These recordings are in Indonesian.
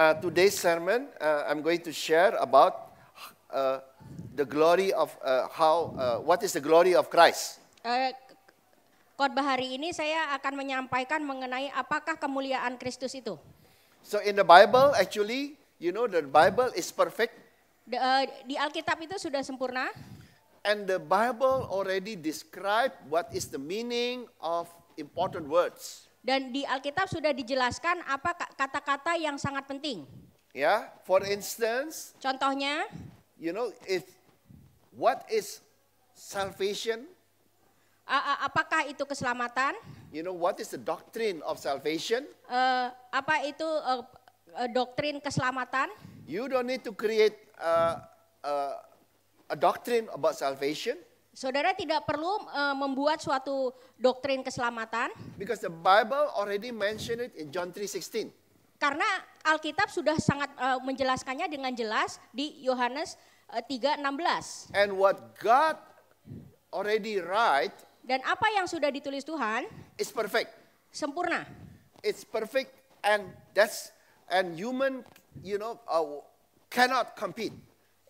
uh, today's sermon, uh, I'm going to share about uh, the glory of uh, how uh, what is the glory of Christ. Uh, khotbah hari ini saya akan menyampaikan mengenai apakah kemuliaan Kristus itu. So in the Bible actually, you know the Bible is perfect. The, uh, di Alkitab itu sudah sempurna. And the Bible already describe what is the meaning of important words. Dan di Alkitab sudah dijelaskan apa kata-kata yang sangat penting. Ya, yeah, for instance. Contohnya. You know, if what is salvation? apakah itu keselamatan? You know what is the doctrine of salvation? Uh, apa itu uh, doktrin keselamatan? You don't need to create a, a, a doctrine about salvation. Saudara tidak perlu uh, membuat suatu doktrin keselamatan. Because the Bible already mentioned it in John 3:16. Karena Alkitab sudah sangat uh, menjelaskannya dengan jelas di Yohanes uh, eh, 3:16. And what God already write dan apa yang sudah ditulis Tuhan is perfect. Sempurna. It's perfect and that's and human you know uh, cannot compete.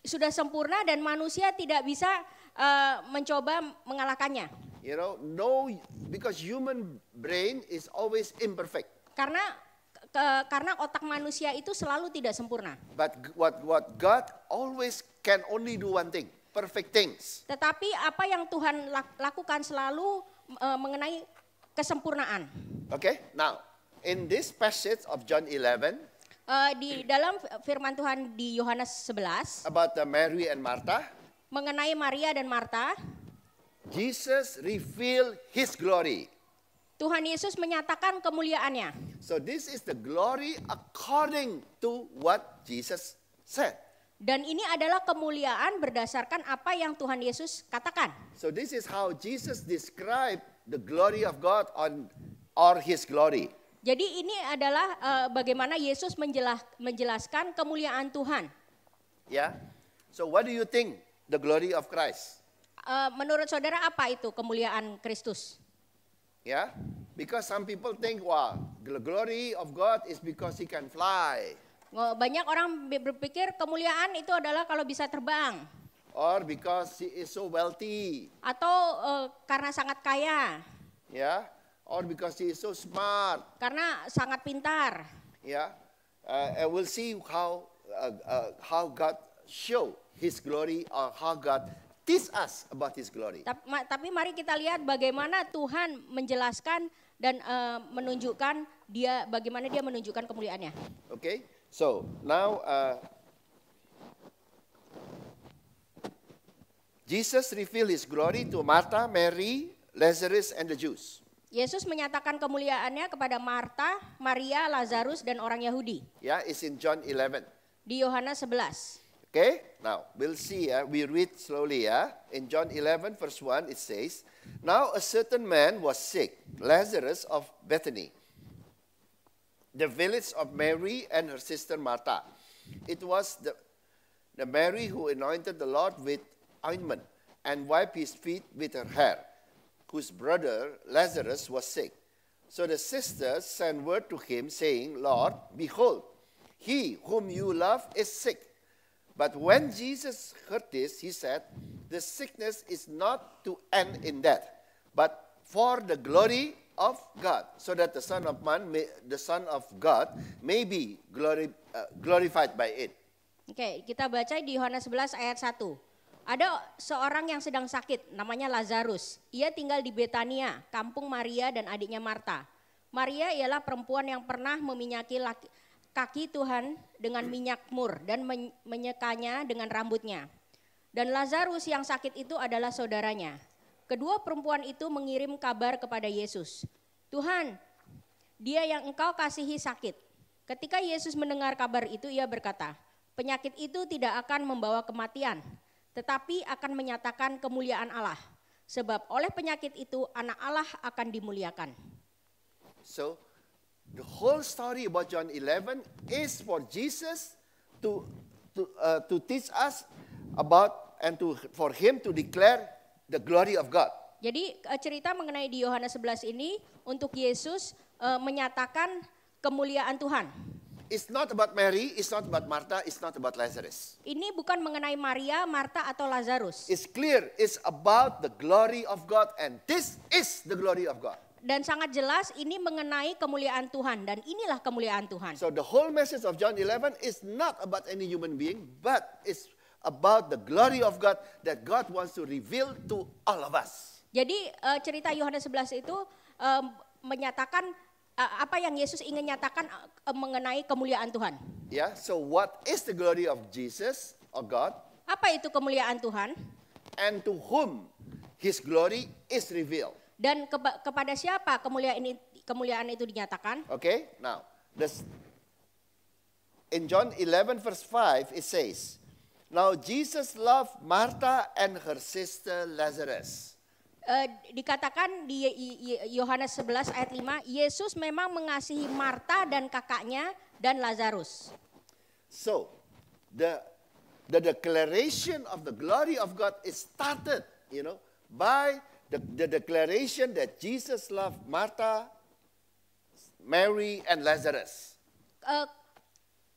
Sudah sempurna dan manusia tidak bisa uh, mencoba mengalahkannya. You know, no, because human brain is always imperfect. Karena ke, karena otak manusia itu selalu tidak sempurna. But what what God always can only do one thing, perfect things. Tetapi apa yang Tuhan lak, lakukan selalu uh, mengenai kesempurnaan. Okay, now in this passage of John 11, uh, eh, di dalam firman Tuhan di Yohanes 11 about the Mary and Martha mengenai Maria dan Marta. Jesus reveal his glory. Tuhan Yesus menyatakan kemuliaannya. So this is the glory according to what Jesus said. Dan ini adalah kemuliaan berdasarkan apa yang Tuhan Yesus katakan. So this is how Jesus described the glory of God on or his glory. Jadi ini adalah uh, bagaimana Yesus menjelaskan kemuliaan Tuhan. Ya. Yeah. So what do you think the glory of Christ? Uh, menurut saudara apa itu kemuliaan Kristus? Ya, yeah? because some people think, wow, the glory of God is because he can fly. Banyak orang berpikir kemuliaan itu adalah kalau bisa terbang. Or because he is so wealthy. Atau uh, karena sangat kaya. Ya, yeah? or because he is so smart. Karena sangat pintar. Ya, yeah? uh, and we'll see how uh, uh, how God show his glory or how God teach us about his glory. Tapi mari kita lihat bagaimana Tuhan menjelaskan dan uh, menunjukkan dia bagaimana dia menunjukkan kemuliaannya. Oke. Okay? So, now uh, Jesus revealed his glory to Martha, Mary, Lazarus and the Jews. Yesus menyatakan kemuliaannya kepada Martha, Maria, Lazarus dan orang Yahudi. Ya, yeah, it's in John 11. Di Yohanes 11. Okay? Now, we'll see. Uh, we read slowly. Uh, in John 11, verse 1, it says, Now a certain man was sick, Lazarus of Bethany, the village of Mary and her sister Martha. It was the, the Mary who anointed the Lord with ointment and wiped his feet with her hair, whose brother Lazarus was sick. So the sisters sent word to him, saying, Lord, behold, he whom you love is sick. But when Jesus heard this, he said, The sickness is not to end in death, but for the glory of God, so that the Son of Man, may, the Son of God, may be glory, uh, glorified by it. Oke, okay, kita baca di Yohanes 11 ayat 1. Ada seorang yang sedang sakit, namanya Lazarus. Ia tinggal di Betania, kampung Maria dan adiknya Marta. Maria ialah perempuan yang pernah meminyaki laki, kaki Tuhan dengan minyak mur dan menyekanya dengan rambutnya. Dan Lazarus yang sakit itu adalah saudaranya. Kedua perempuan itu mengirim kabar kepada Yesus. Tuhan, dia yang engkau kasihi sakit. Ketika Yesus mendengar kabar itu ia berkata, penyakit itu tidak akan membawa kematian, tetapi akan menyatakan kemuliaan Allah. Sebab oleh penyakit itu anak Allah akan dimuliakan. So the whole story about John 11 is for Jesus to, to, uh, to teach us about and to, for him to declare the glory of God. Jadi uh, cerita mengenai di Yohanes 11 ini untuk Yesus uh, menyatakan kemuliaan Tuhan. It's not about Mary, it's not about Martha, it's not about Lazarus. Ini bukan mengenai Maria, Martha atau Lazarus. It's clear, it's about the glory of God and this is the glory of God dan sangat jelas ini mengenai kemuliaan Tuhan dan inilah kemuliaan Tuhan. So the whole message of John 11 is not about any human being but it's about the glory of God that God wants to reveal to all of us. Jadi uh, cerita Yohanes 11 itu um, menyatakan uh, apa yang Yesus ingin nyatakan uh, mengenai kemuliaan Tuhan. Yeah, so what is the glory of Jesus or God? Apa itu kemuliaan Tuhan? And to whom his glory is revealed dan ke kepada siapa kemuliaan ini, kemuliaan itu dinyatakan? Okay, now this in John 11 verse 5 it says, Now Jesus loved Martha and her sister Lazarus. Uh, dikatakan di Yohanes 11 ayat 5, Yesus memang mengasihi Martha dan kakaknya dan Lazarus. So, the the declaration of the glory of God is started, you know, by the, the declaration that Jesus loved Martha, Mary, and Lazarus. Uh,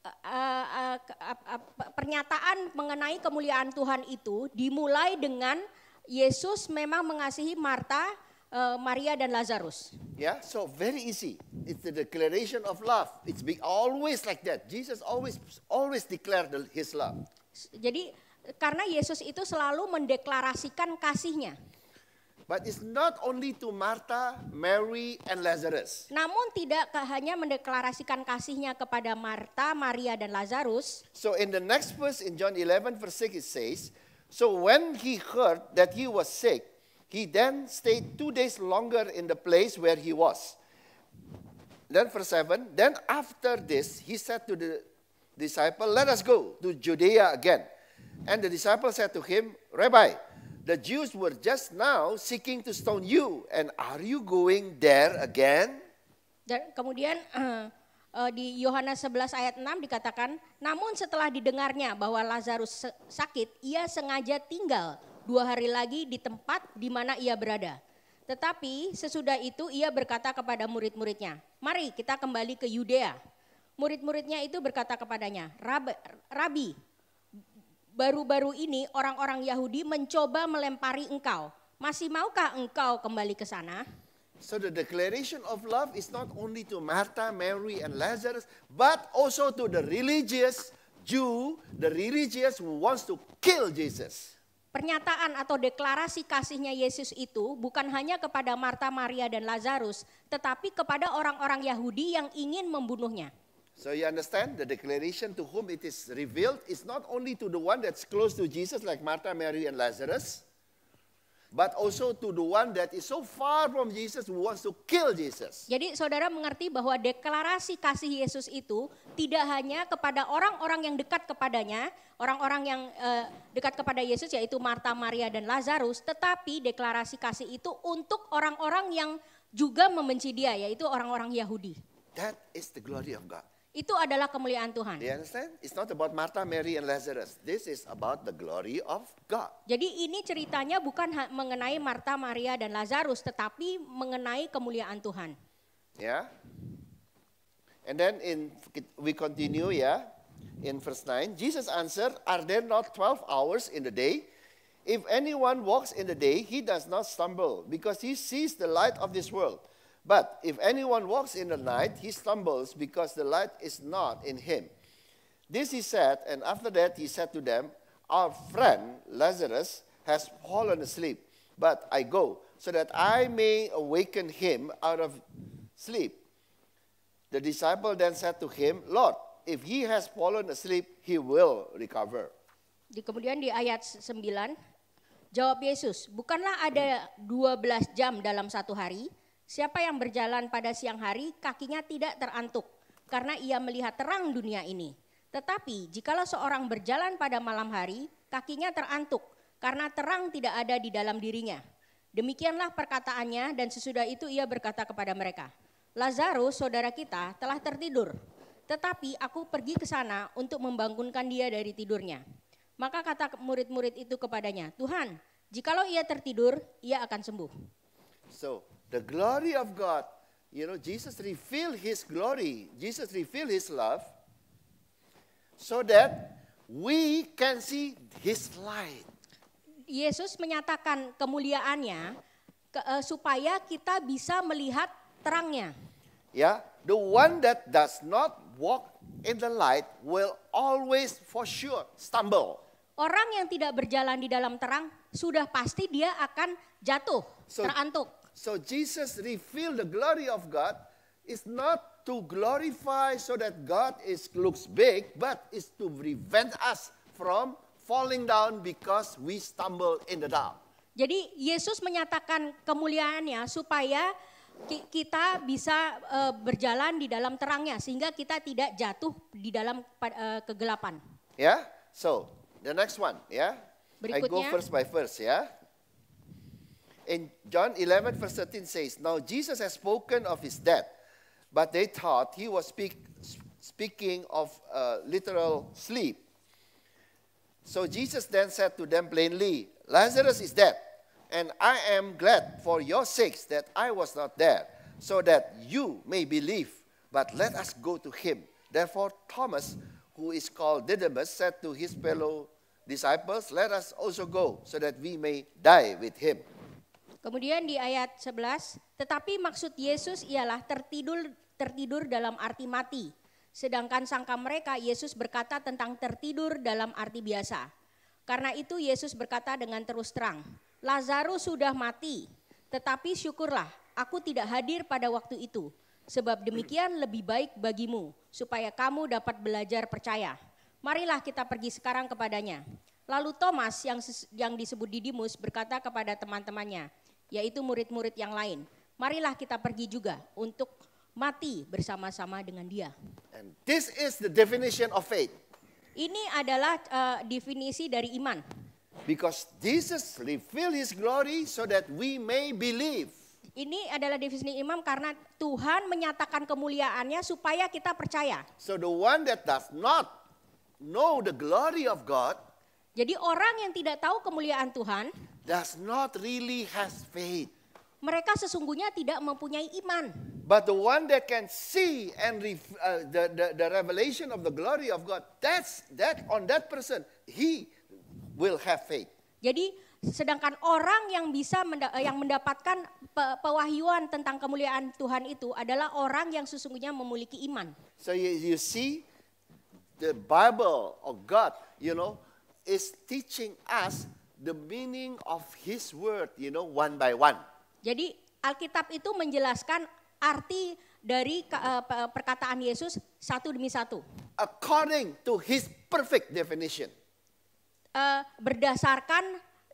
uh, uh, pernyataan mengenai kemuliaan Tuhan itu dimulai dengan Yesus memang mengasihi Martha, uh, Maria dan Lazarus. Yeah, so very easy. It's the declaration of love. It's be always like that. Jesus always always declare the, his love. Jadi karena Yesus itu selalu mendeklarasikan kasihnya. But it's not only to Martha, Mary, and Lazarus. Namun tidak hanya mendeklarasikan kasihnya kepada Martha, Maria, dan Lazarus. So in the next verse in John 11 verse 6 it says, So when he heard that he was sick, he then stayed two days longer in the place where he was. Then verse 7, Then after this he said to the disciple, Let us go to Judea again. And the disciple said to him, Rabbi, The Jews were just now seeking to stone you, and are you going there again? Dan kemudian uh, uh, di Yohanes 11 ayat 6 dikatakan, namun setelah didengarnya bahwa Lazarus sakit, ia sengaja tinggal dua hari lagi di tempat di mana ia berada. Tetapi sesudah itu ia berkata kepada murid-muridnya, mari kita kembali ke Yudea. Murid-muridnya itu berkata kepadanya, Rabi, baru-baru ini orang-orang Yahudi mencoba melempari engkau. Masih maukah engkau kembali ke sana? So the declaration of love is not only to Martha, Mary and Lazarus, but also to the religious Jew, the religious who wants to kill Jesus. Pernyataan atau deklarasi kasihnya Yesus itu bukan hanya kepada Martha, Maria, dan Lazarus, tetapi kepada orang-orang Yahudi yang ingin membunuhnya. So you understand the declaration to whom it is revealed is not only to the one that's close to Jesus, like Martha, Mary, and Lazarus, but also to the one that is so far from Jesus who wants to kill Jesus. Jadi saudara mengerti bahwa deklarasi kasih Yesus itu tidak hanya kepada orang-orang yang dekat kepadanya, orang-orang yang uh, dekat kepada Yesus yaitu Martha, Maria dan Lazarus, tetapi deklarasi kasih itu untuk orang-orang yang juga membenci dia yaitu orang-orang Yahudi. That is the glory of God. Itu adalah kemuliaan Tuhan. Do you understand? It's not about Martha, Mary, and Lazarus. This is about the glory of God. Jadi ini ceritanya bukan mengenai Martha, Maria, dan Lazarus, tetapi mengenai kemuliaan Tuhan. Ya. Yeah. And then in we continue ya. Yeah. In verse 9, Jesus answered, "Are there not 12 hours in the day? If anyone walks in the day, he does not stumble because he sees the light of this world." But if anyone walks in the night, he stumbles because the light is not in him. This he said, and after that he said to them, Our friend Lazarus has fallen asleep, but I go, so that I may awaken him out of sleep. The disciple then said to him, Lord, if he has fallen asleep, he will recover. Di Kemudian di ayat 9, jawab Yesus, bukanlah ada 12 jam dalam satu hari, Siapa yang berjalan pada siang hari, kakinya tidak terantuk, karena ia melihat terang dunia ini. Tetapi jikalau seorang berjalan pada malam hari, kakinya terantuk, karena terang tidak ada di dalam dirinya. Demikianlah perkataannya dan sesudah itu ia berkata kepada mereka, Lazarus saudara kita telah tertidur, tetapi aku pergi ke sana untuk membangunkan dia dari tidurnya. Maka kata murid-murid itu kepadanya, Tuhan, jikalau ia tertidur, ia akan sembuh. So, the glory of God. You know, Jesus revealed his glory, Jesus revealed his love, so that we can see his light. Yesus menyatakan kemuliaannya ke, uh, supaya kita bisa melihat terangnya. Ya, yeah, the one that does not walk in the light will always for sure stumble. Orang yang tidak berjalan di dalam terang sudah pasti dia akan jatuh, so, terantuk. So Jesus revealed the glory of God is not to glorify so that God is looks big, but is to prevent us from falling down because we stumble in the dark. Jadi Yesus menyatakan kemuliaannya supaya kita bisa uh, berjalan di dalam terangnya sehingga kita tidak jatuh di dalam uh, kegelapan. Ya, yeah? so the next one, ya. Yeah? Berikutnya. I go first by first, ya. Yeah? And John 11, verse 13 says, Now Jesus has spoken of his death, but they thought he was speak, speaking of uh, literal sleep. So Jesus then said to them plainly, Lazarus is dead, and I am glad for your sakes that I was not there, so that you may believe. But let us go to him. Therefore, Thomas, who is called Didymus, said to his fellow disciples, Let us also go, so that we may die with him. Kemudian di ayat 11, tetapi maksud Yesus ialah tertidur tertidur dalam arti mati. Sedangkan sangka mereka Yesus berkata tentang tertidur dalam arti biasa. Karena itu Yesus berkata dengan terus terang, Lazarus sudah mati, tetapi syukurlah aku tidak hadir pada waktu itu. Sebab demikian lebih baik bagimu, supaya kamu dapat belajar percaya. Marilah kita pergi sekarang kepadanya. Lalu Thomas yang, yang disebut Didimus berkata kepada teman-temannya, yaitu murid-murid yang lain. Marilah kita pergi juga untuk mati bersama-sama dengan dia. And this is the definition of faith. Ini adalah uh, definisi dari iman. Because Jesus revealed his glory so that we may believe. Ini adalah definisi imam karena Tuhan menyatakan kemuliaannya supaya kita percaya. So the one that does not know the glory of God. Jadi orang yang tidak tahu kemuliaan Tuhan does not really has faith. Mereka sesungguhnya tidak mempunyai iman. But the one that can see and re, uh, the, the the revelation of the glory of God, that's that on that person he will have faith. Jadi sedangkan orang yang bisa menda eh, yang mendapatkan pe pewahyuan tentang kemuliaan Tuhan itu adalah orang yang sesungguhnya memiliki iman. So you, you see the Bible of God, you know, is teaching us the meaning of his word, you know, one by one. Jadi Alkitab itu menjelaskan arti dari eh, perkataan Yesus satu demi satu. According to his perfect definition. Uh, berdasarkan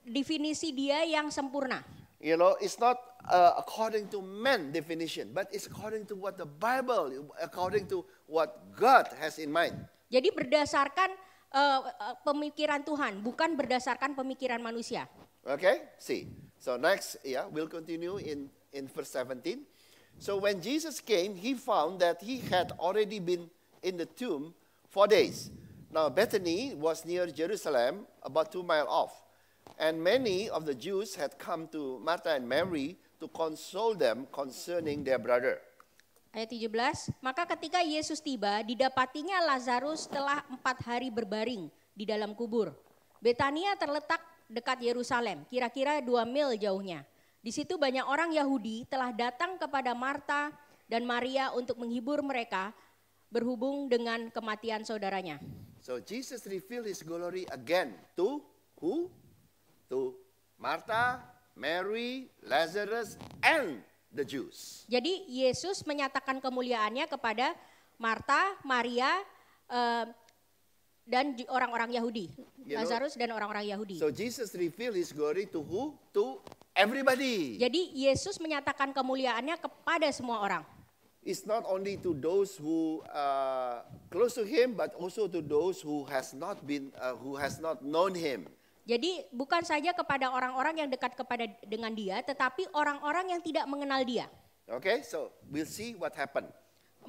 definisi dia yang sempurna. You know, it's not uh, according to man definition, but it's according to what the Bible, according to what God has in mind. Jadi berdasarkan uh, pemikiran Tuhan, bukan berdasarkan pemikiran manusia. Okay, see. So next, yeah, we'll continue in in verse 17. So when Jesus came, he found that he had already been in the tomb for days. Now Bethany was near Jerusalem, about two miles off, and many of the Jews had come to Martha and Mary to console them concerning their brother ayat 17, maka ketika Yesus tiba, didapatinya Lazarus telah empat hari berbaring di dalam kubur. Betania terletak dekat Yerusalem, kira-kira dua mil jauhnya. Di situ banyak orang Yahudi telah datang kepada Marta dan Maria untuk menghibur mereka berhubung dengan kematian saudaranya. So Jesus revealed his glory again to who? To Martha, Mary, Lazarus, and the Jews. Jadi Yesus menyatakan kemuliaannya kepada Marta, Maria, uh, dan orang-orang Yahudi, you Lazarus know? dan orang-orang Yahudi. So Jesus revealed his glory to who? To everybody. Jadi Yesus menyatakan kemuliaannya kepada semua orang. It's not only to those who uh, close to him, but also to those who has not been, uh, who has not known him. Jadi bukan saja kepada orang-orang yang dekat kepada dengan dia, tetapi orang-orang yang tidak mengenal dia. Okay, so we'll see what happened.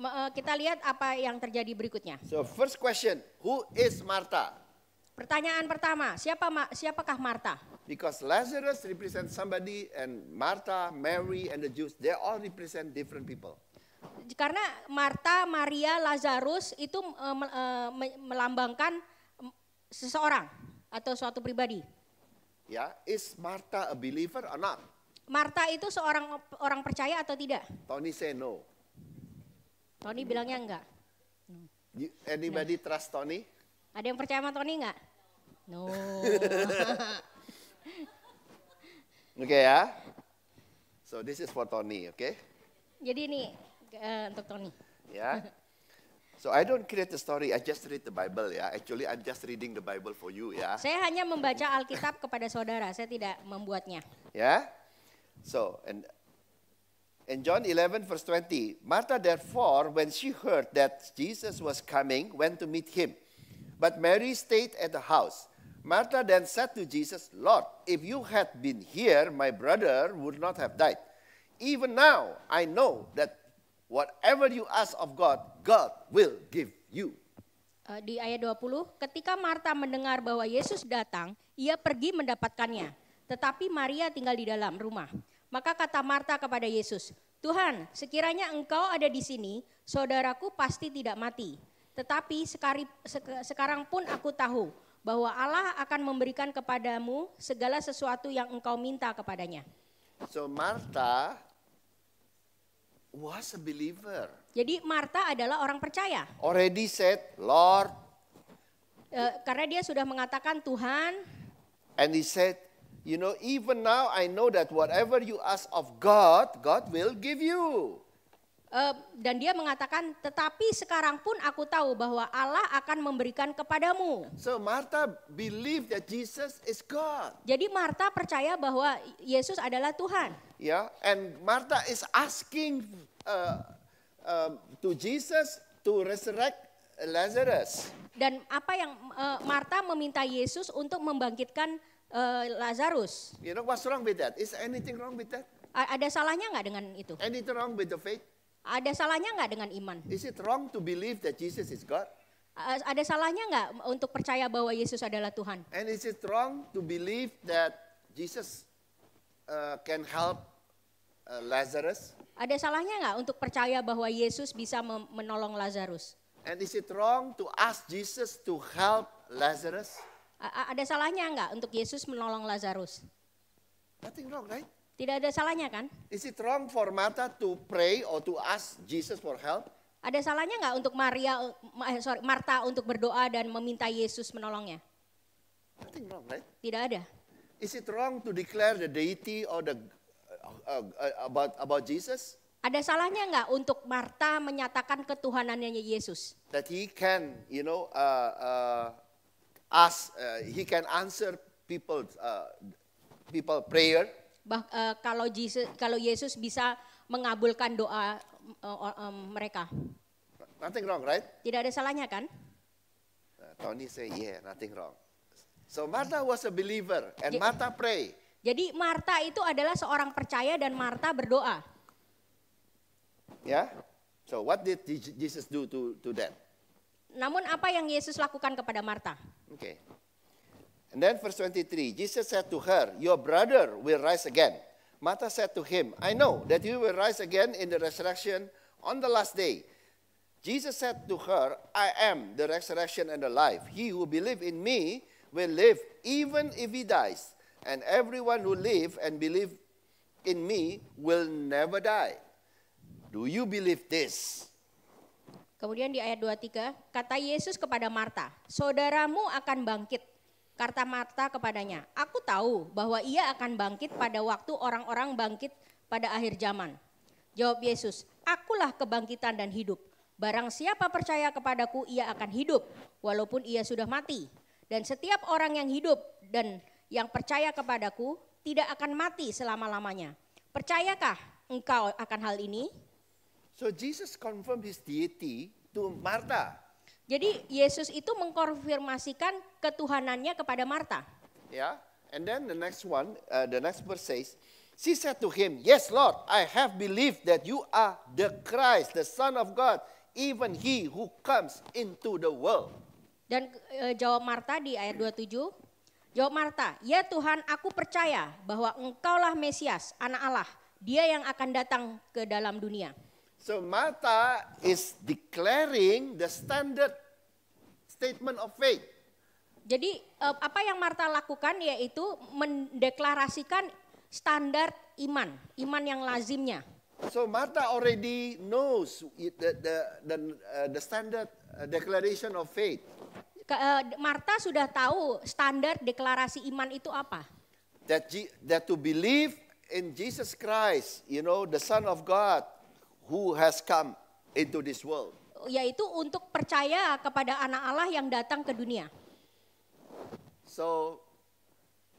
Eh, kita lihat apa yang terjadi berikutnya. So first question, who is Martha? Pertanyaan pertama, siapa siapakah Martha? Because Lazarus represent somebody and Martha, Mary and the Jews, they all represent different people karena Martha, Maria, Lazarus itu uh, uh, melambangkan mm, seseorang atau suatu pribadi? Ya, is Martha a believer or not? Martha itu seorang orang percaya atau tidak? Tony say no. Tony bilangnya enggak. You, anybody nah. trust Tony? Ada yang percaya sama Tony enggak? No. Oke okay, ya. So this is for Tony, oke? Okay? Jadi ini uh, untuk Tony. Ya. So I don't create the story, I just read the Bible Yeah, Actually I'm just reading the Bible for you Yeah. Saya hanya membaca Alkitab kepada saudara, saya tidak membuatnya. Yeah? So and in John 11 verse 20, Martha therefore when she heard that Jesus was coming went to meet him. But Mary stayed at the house. Martha then said to Jesus, Lord, if you had been here, my brother would not have died. Even now I know that Whatever you ask of God, God will give you. Eh, di ayat 20, ketika Martha mendengar bahwa Yesus datang, ia pergi mendapatkannya. Tetapi Maria tinggal di dalam rumah. Maka kata Martha kepada Yesus, Tuhan, sekiranya engkau ada di sini, saudaraku pasti tidak mati. Tetapi sekari, sekarang pun aku tahu bahwa Allah akan memberikan kepadamu segala sesuatu yang engkau minta kepadanya. So Martha was a believer. Jadi Marta adalah orang percaya. Already said, Lord. Uh, karena dia sudah mengatakan Tuhan. And he said, you know, even now I know that whatever you ask of God, God will give you dan dia mengatakan, tetapi sekarang pun aku tahu bahwa Allah akan memberikan kepadamu. So Martha believe that Jesus is God. Jadi Martha percaya bahwa Yesus adalah Tuhan. Yeah, and Martha is asking uh, uh, to Jesus to resurrect Lazarus. Dan apa yang uh, Martha meminta Yesus untuk membangkitkan uh, Lazarus. You know what's wrong with that? Is anything wrong with that? A ada salahnya nggak dengan itu? Anything wrong with the faith? Ada salahnya nggak dengan iman? Is it wrong to believe that Jesus is God? Eh, ada salahnya nggak untuk percaya bahwa Yesus adalah Tuhan? And is it wrong to believe that Jesus uh, can help uh, Lazarus? Ada salahnya nggak untuk percaya bahwa Yesus bisa menolong Lazarus? And is it wrong to ask Jesus to help Lazarus? A ada salahnya nggak untuk Yesus menolong Lazarus? Nothing wrong, right? Tidak ada salahnya kan? Is it wrong for Martha to pray or to ask Jesus for help? Ada salahnya nggak untuk Maria, eh, sorry, Martha untuk berdoa dan meminta Yesus menolongnya? Nothing wrong, right? Tidak ada. Is it wrong to declare the deity or the uh, uh, uh about about Jesus? Ada salahnya nggak untuk Martha menyatakan ketuhanannya Yesus? That he can, you know, uh, uh, ask, uh, he can answer people, uh, people prayer bah, uh, kalau Jesus kalau Yesus bisa mengabulkan doa uh, um, mereka. Nothing wrong, right? Tidak ada salahnya kan? Uh, Tony say yeah, nothing wrong. So Martha was a believer and Martha pray. Jadi Martha itu adalah seorang percaya dan Martha berdoa. Ya. Yeah? So what did Jesus do to to that? Namun apa yang Yesus lakukan kepada Martha? Oke. Okay. And then verse 23, Jesus said to her, Your brother will rise again. Martha said to him, I know that you will rise again in the resurrection on the last day. Jesus said to her, I am the resurrection and the life. He who believes in me will live even if he dies. And everyone who lives and believes in me will never die. Do you believe this? Kemudian di ayat 23, kata Yesus kepada Martha, saudaramu akan bangkit. Marta kepadanya, aku tahu bahwa ia akan bangkit pada waktu orang-orang bangkit pada akhir zaman. Jawab Yesus, akulah kebangkitan dan hidup. Barang siapa percaya kepadaku ia akan hidup walaupun ia sudah mati. Dan setiap orang yang hidup dan yang percaya kepadaku tidak akan mati selama-lamanya. Percayakah engkau akan hal ini? So Jesus confirmed his deity to Martha. Jadi Yesus itu mengkonfirmasikan ketuhanannya kepada Martha. Yeah. And then the next one, uh, the next verse says, She said to him, Yes, Lord, I have believed that you are the Christ, the Son of God, even he who comes into the world. Dan e, jawab Martha di ayat 27, jawab Martha, "Ya Tuhan, aku percaya bahwa Engkaulah Mesias, Anak Allah, Dia yang akan datang ke dalam dunia." So Mata is declaring the standard statement of faith. Jadi eh, apa yang Marta lakukan yaitu mendeklarasikan standar iman, iman yang lazimnya. So Martha already knows the the the, uh, the standard uh, declaration of faith. Eh, Marta sudah tahu standar deklarasi iman itu apa. That that to believe in Jesus Christ, you know, the Son of God who has come into this world. Yaitu untuk percaya kepada anak Allah yang datang ke dunia. So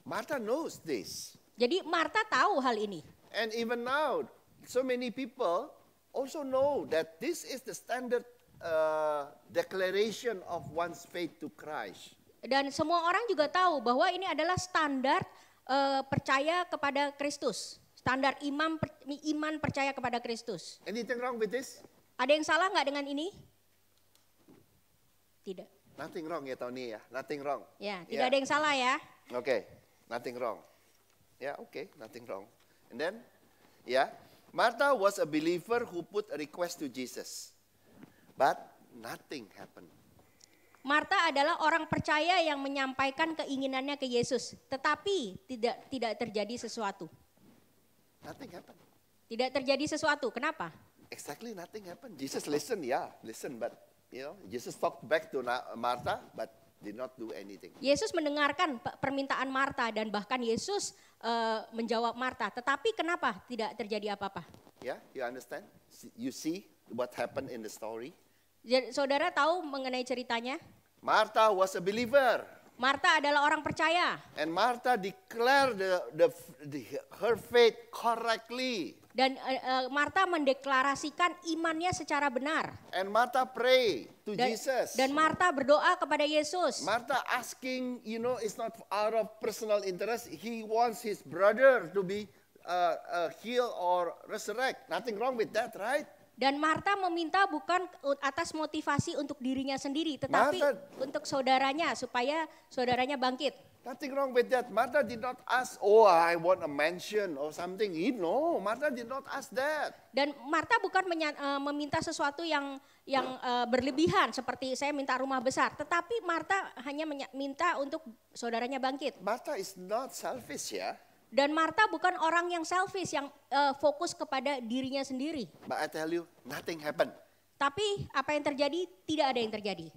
Martha knows this. Jadi Martha tahu hal ini. And even now so many people also know that this is the standard uh, declaration of one's faith to Christ. Dan semua orang juga tahu bahwa ini adalah standar uh, percaya kepada Kristus. Standar imam, iman percaya kepada Kristus. Anything wrong with this? Ada yang salah nggak dengan ini? Tidak. Nothing wrong ya Tony ya, nothing wrong. Ya, ya. tidak yeah. ada yang salah ya. Oke, okay. nothing wrong. Ya, yeah, oke, okay. nothing wrong. And then, ya, yeah. Martha was a believer who put a request to Jesus, but nothing happened. Martha adalah orang percaya yang menyampaikan keinginannya ke Yesus, tetapi tidak tidak terjadi sesuatu. Nothing happened. Tidak terjadi sesuatu. Kenapa? Exactly nothing happened. Jesus listen, yeah, listen, but you know, Jesus talked back to Martha, but did not do anything. Yesus mendengarkan permintaan Martha dan bahkan Yesus uh, menjawab Martha. Tetapi kenapa tidak terjadi apa-apa? Yeah, you understand? You see what happened in the story? saudara tahu mengenai ceritanya? Martha was a believer. Martha adalah orang percaya. And Martha declare the, the, the her faith correctly. Dan uh, uh, Martha mendeklarasikan imannya secara benar. And Martha pray to dan, Jesus. Dan Martha berdoa kepada Yesus. Martha asking, you know, it's not out of personal interest. He wants his brother to be uh, uh, healed or resurrect. Nothing wrong with that, right? Dan Marta meminta bukan atas motivasi untuk dirinya sendiri, tetapi Martha, untuk saudaranya supaya saudaranya bangkit. Nothing wrong with that. Martha did not ask, oh I want a mansion or something. No, Martha did not ask that. Dan Martha bukan menya, uh, meminta sesuatu yang yang uh, berlebihan seperti saya minta rumah besar. Tetapi Martha hanya minta untuk saudaranya bangkit. Martha is not selfish ya. Yeah? Dan Martha bukan orang yang selfish, yang uh, fokus kepada dirinya sendiri. But I tell you, nothing happened. Tapi apa yang terjadi? Tidak ada yang terjadi.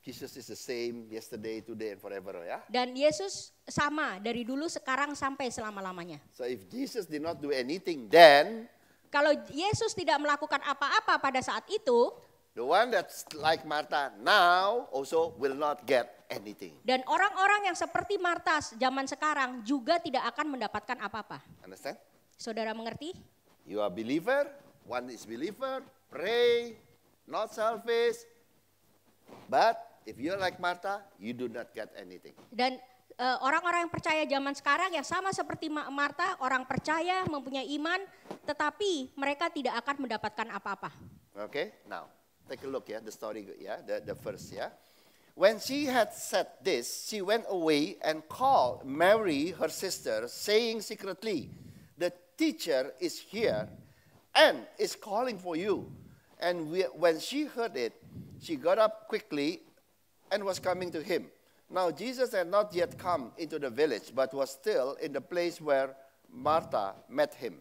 Jesus is the same yesterday, today, and forever, ya. Dan Yesus sama dari dulu, sekarang sampai selama lamanya. So if Jesus did not do anything, then kalau Yesus tidak melakukan apa-apa pada saat itu, the one that's like Martha now also will not get anything. Dan orang-orang yang seperti Marta zaman sekarang juga tidak akan mendapatkan apa-apa. Understand? Saudara mengerti? You are believer, one is believer, pray, not selfish. But if you like Martha, you do not get anything. Dan e, orang-orang uh, yang percaya zaman sekarang yang sama seperti Martha, orang percaya mempunyai iman, tetapi mereka tidak akan mendapatkan apa-apa. Oke, okay, now take a look ya, yeah, the story ya, yeah, the the first ya. Yeah. When she had said this, she went away and called Mary, her sister, saying secretly, The teacher is here and is calling for you. And we, when she heard it, she got up quickly and was coming to him. Now, Jesus had not yet come into the village, but was still in the place where Martha met him.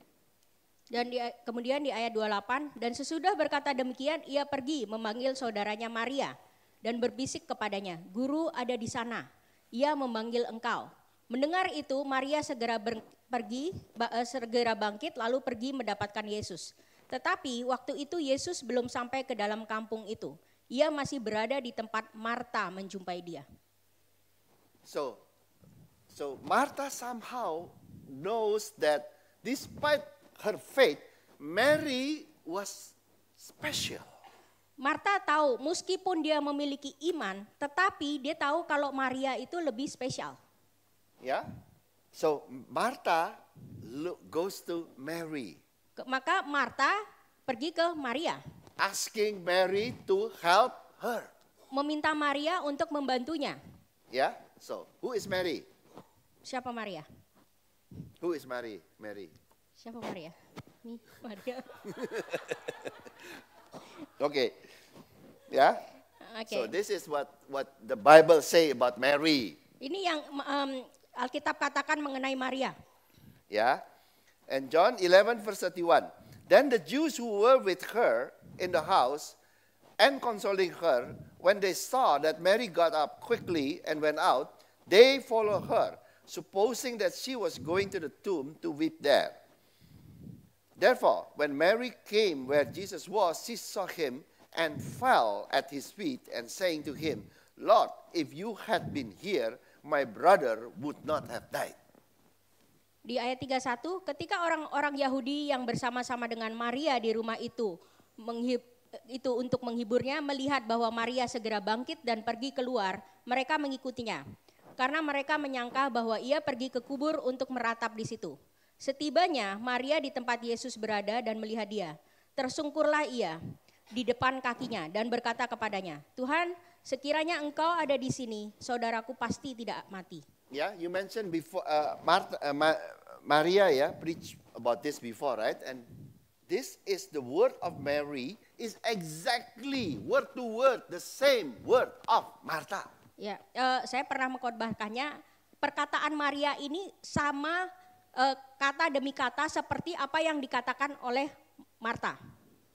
Dan di, kemudian di ayat 28, dan sesudah berkata demikian, ia pergi memanggil saudaranya Maria. dan berbisik kepadanya, "Guru ada di sana. Ia memanggil engkau." Mendengar itu, Maria segera ber, pergi, eh, segera bangkit, lalu pergi mendapatkan Yesus. Tetapi waktu itu Yesus belum sampai ke dalam kampung itu. Ia masih berada di tempat Marta menjumpai dia. So, so Martha somehow knows that despite her faith, Mary was special. Marta tahu meskipun dia memiliki iman, tetapi dia tahu kalau Maria itu lebih spesial. Ya. Yeah. So Martha goes to Mary. Maka Marta pergi ke Maria. Asking Mary to help her. Meminta Maria untuk membantunya. Ya. Yeah. So who is Mary? Siapa Maria? Who is Mary? Mary. Siapa Maria? Me, Maria. okay. Yeah. Okay. So this is what what the Bible say about Mary. Ini yang um, Alkitab katakan mengenai Maria. Yeah. And John 11 verse 31. Then the Jews who were with her in the house and consoling her, when they saw that Mary got up quickly and went out, they followed her, supposing that she was going to the tomb to weep there. Therefore, when Mary came where Jesus was, she saw him and fell at his feet and saying to him, Lord, if you had been here, my brother would not have died. Di ayat 31, ketika orang-orang Yahudi yang bersama-sama dengan Maria di rumah itu menghib, itu untuk menghiburnya melihat bahwa Maria segera bangkit dan pergi keluar, mereka mengikutinya karena mereka menyangka bahwa ia pergi ke kubur untuk meratap di situ. Setibanya Maria di tempat Yesus berada dan melihat dia. Tersungkurlah ia di depan kakinya dan berkata kepadanya, Tuhan, sekiranya engkau ada di sini, saudaraku pasti tidak mati. Ya, yeah, you mentioned before uh, Martha, uh, Ma Maria ya yeah, preach about this before, right? And this is the word of Mary is exactly word to word the same word of Martha. Ya, yeah, uh, saya pernah mengkhotbahkannya perkataan Maria ini sama uh, kata demi kata seperti apa yang dikatakan oleh Martha.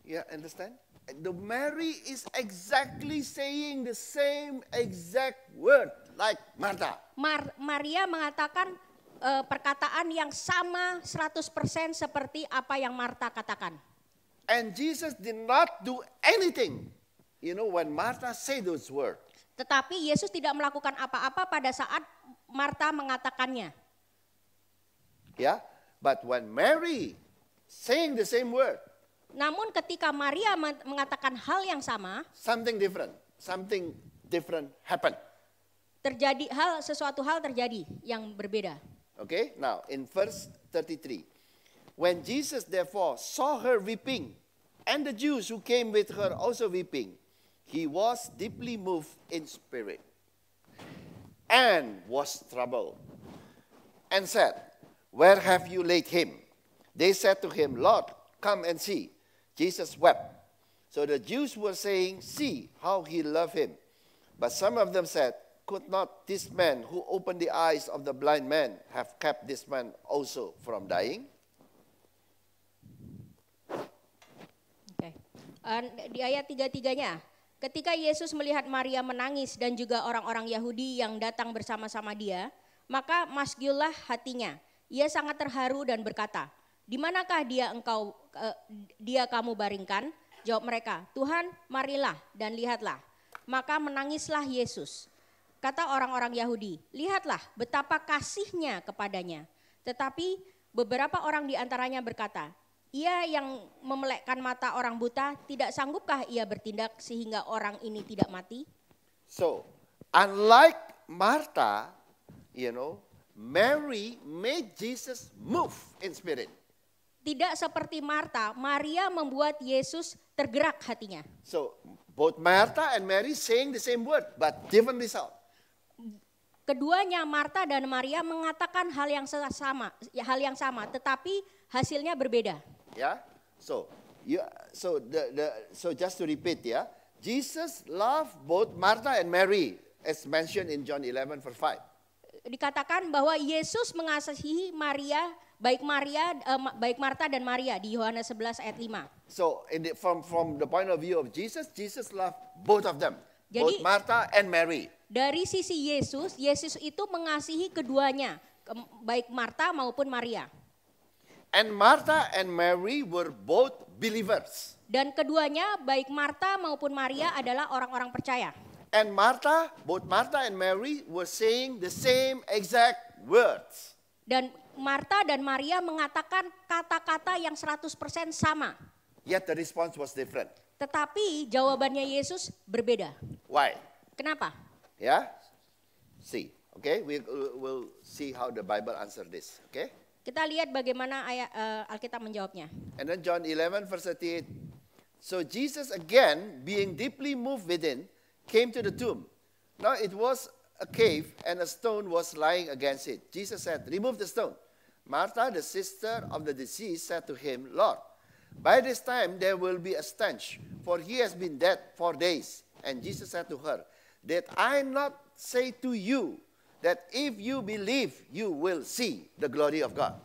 Yeah, understand? The Mary is exactly saying the same exact word like Martha. Mar Maria mengatakan uh, perkataan yang sama 100% seperti apa yang Martha katakan. And Jesus did not do anything. You know when Martha say those words. Tetapi Yesus tidak melakukan apa-apa pada saat Martha mengatakannya. Ya, but when Mary saying the same word. Namun ketika Maria mengatakan hal yang sama, something different, something different happen. Terjadi hal sesuatu hal terjadi yang berbeda. Okay, now in verse 33. When Jesus therefore saw her weeping and the Jews who came with her also weeping, he was deeply moved in spirit and was troubled and said, Where have you laid him? They said to him, Lord, come and see. Jesus wept. So the Jews were saying, See how he loved him. But some of them said, Could not this man who opened the eyes of the blind man have kept this man also from dying? Okay. Uh, di ayat tiga-tiganya, ketika Yesus melihat Maria menangis dan juga orang-orang Yahudi yang datang bersama-sama dia, maka masgilah hatinya. Ia sangat terharu dan berkata, "Di manakah dia engkau uh, dia kamu baringkan?" Jawab mereka, "Tuhan, marilah dan lihatlah." Maka menangislah Yesus. Kata orang-orang Yahudi, "Lihatlah betapa kasihnya kepadanya." Tetapi beberapa orang di antaranya berkata, "Ia yang memelekkan mata orang buta, tidak sanggupkah ia bertindak sehingga orang ini tidak mati?" So, unlike Martha, you know, Mary made Jesus move in spirit. Tidak seperti Martha, Maria membuat Yesus tergerak hatinya. So, both Martha and Mary saying the same word but different result. Keduanya Martha dan Maria mengatakan hal yang sama, ya, hal yang sama, tetapi hasilnya berbeda. Ya. Yeah? So, you, ya, so the, the so just to repeat ya, yeah? Jesus loved both Martha and Mary as mentioned in John 11 verse 5 dikatakan bahwa Yesus mengasihi Maria, baik Maria, uh, baik Marta dan Maria di Yohanes 11 ayat 5. So in the, from from the point of view of Jesus, Jesus loved both of them, Jadi, both Martha and Mary. Dari sisi Yesus, Yesus itu mengasihi keduanya, baik Marta maupun Maria. And Martha and Mary were both believers. Dan keduanya, baik Marta maupun Maria adalah orang-orang percaya and Martha, both Martha and Mary were saying the same exact words. Dan Martha dan Maria mengatakan kata-kata yang 100% sama. Yet the response was different. Tetapi jawabannya Yesus berbeda. Why? Kenapa? Ya, yeah? see. Okay, we will we'll see how the Bible answer this. Okay? Kita lihat bagaimana ayat uh, eh, Alkitab menjawabnya. And then John 11 verse 38. So Jesus again being deeply moved within came to the tomb. Now it was a cave and a stone was lying against it. Jesus said, Remove the stone. Martha, the sister of the deceased, said to him, Lord, by this time there will be a stench, for he has been dead four days. And Jesus said to her, Did I not say to you that if you believe, you will see the glory of God?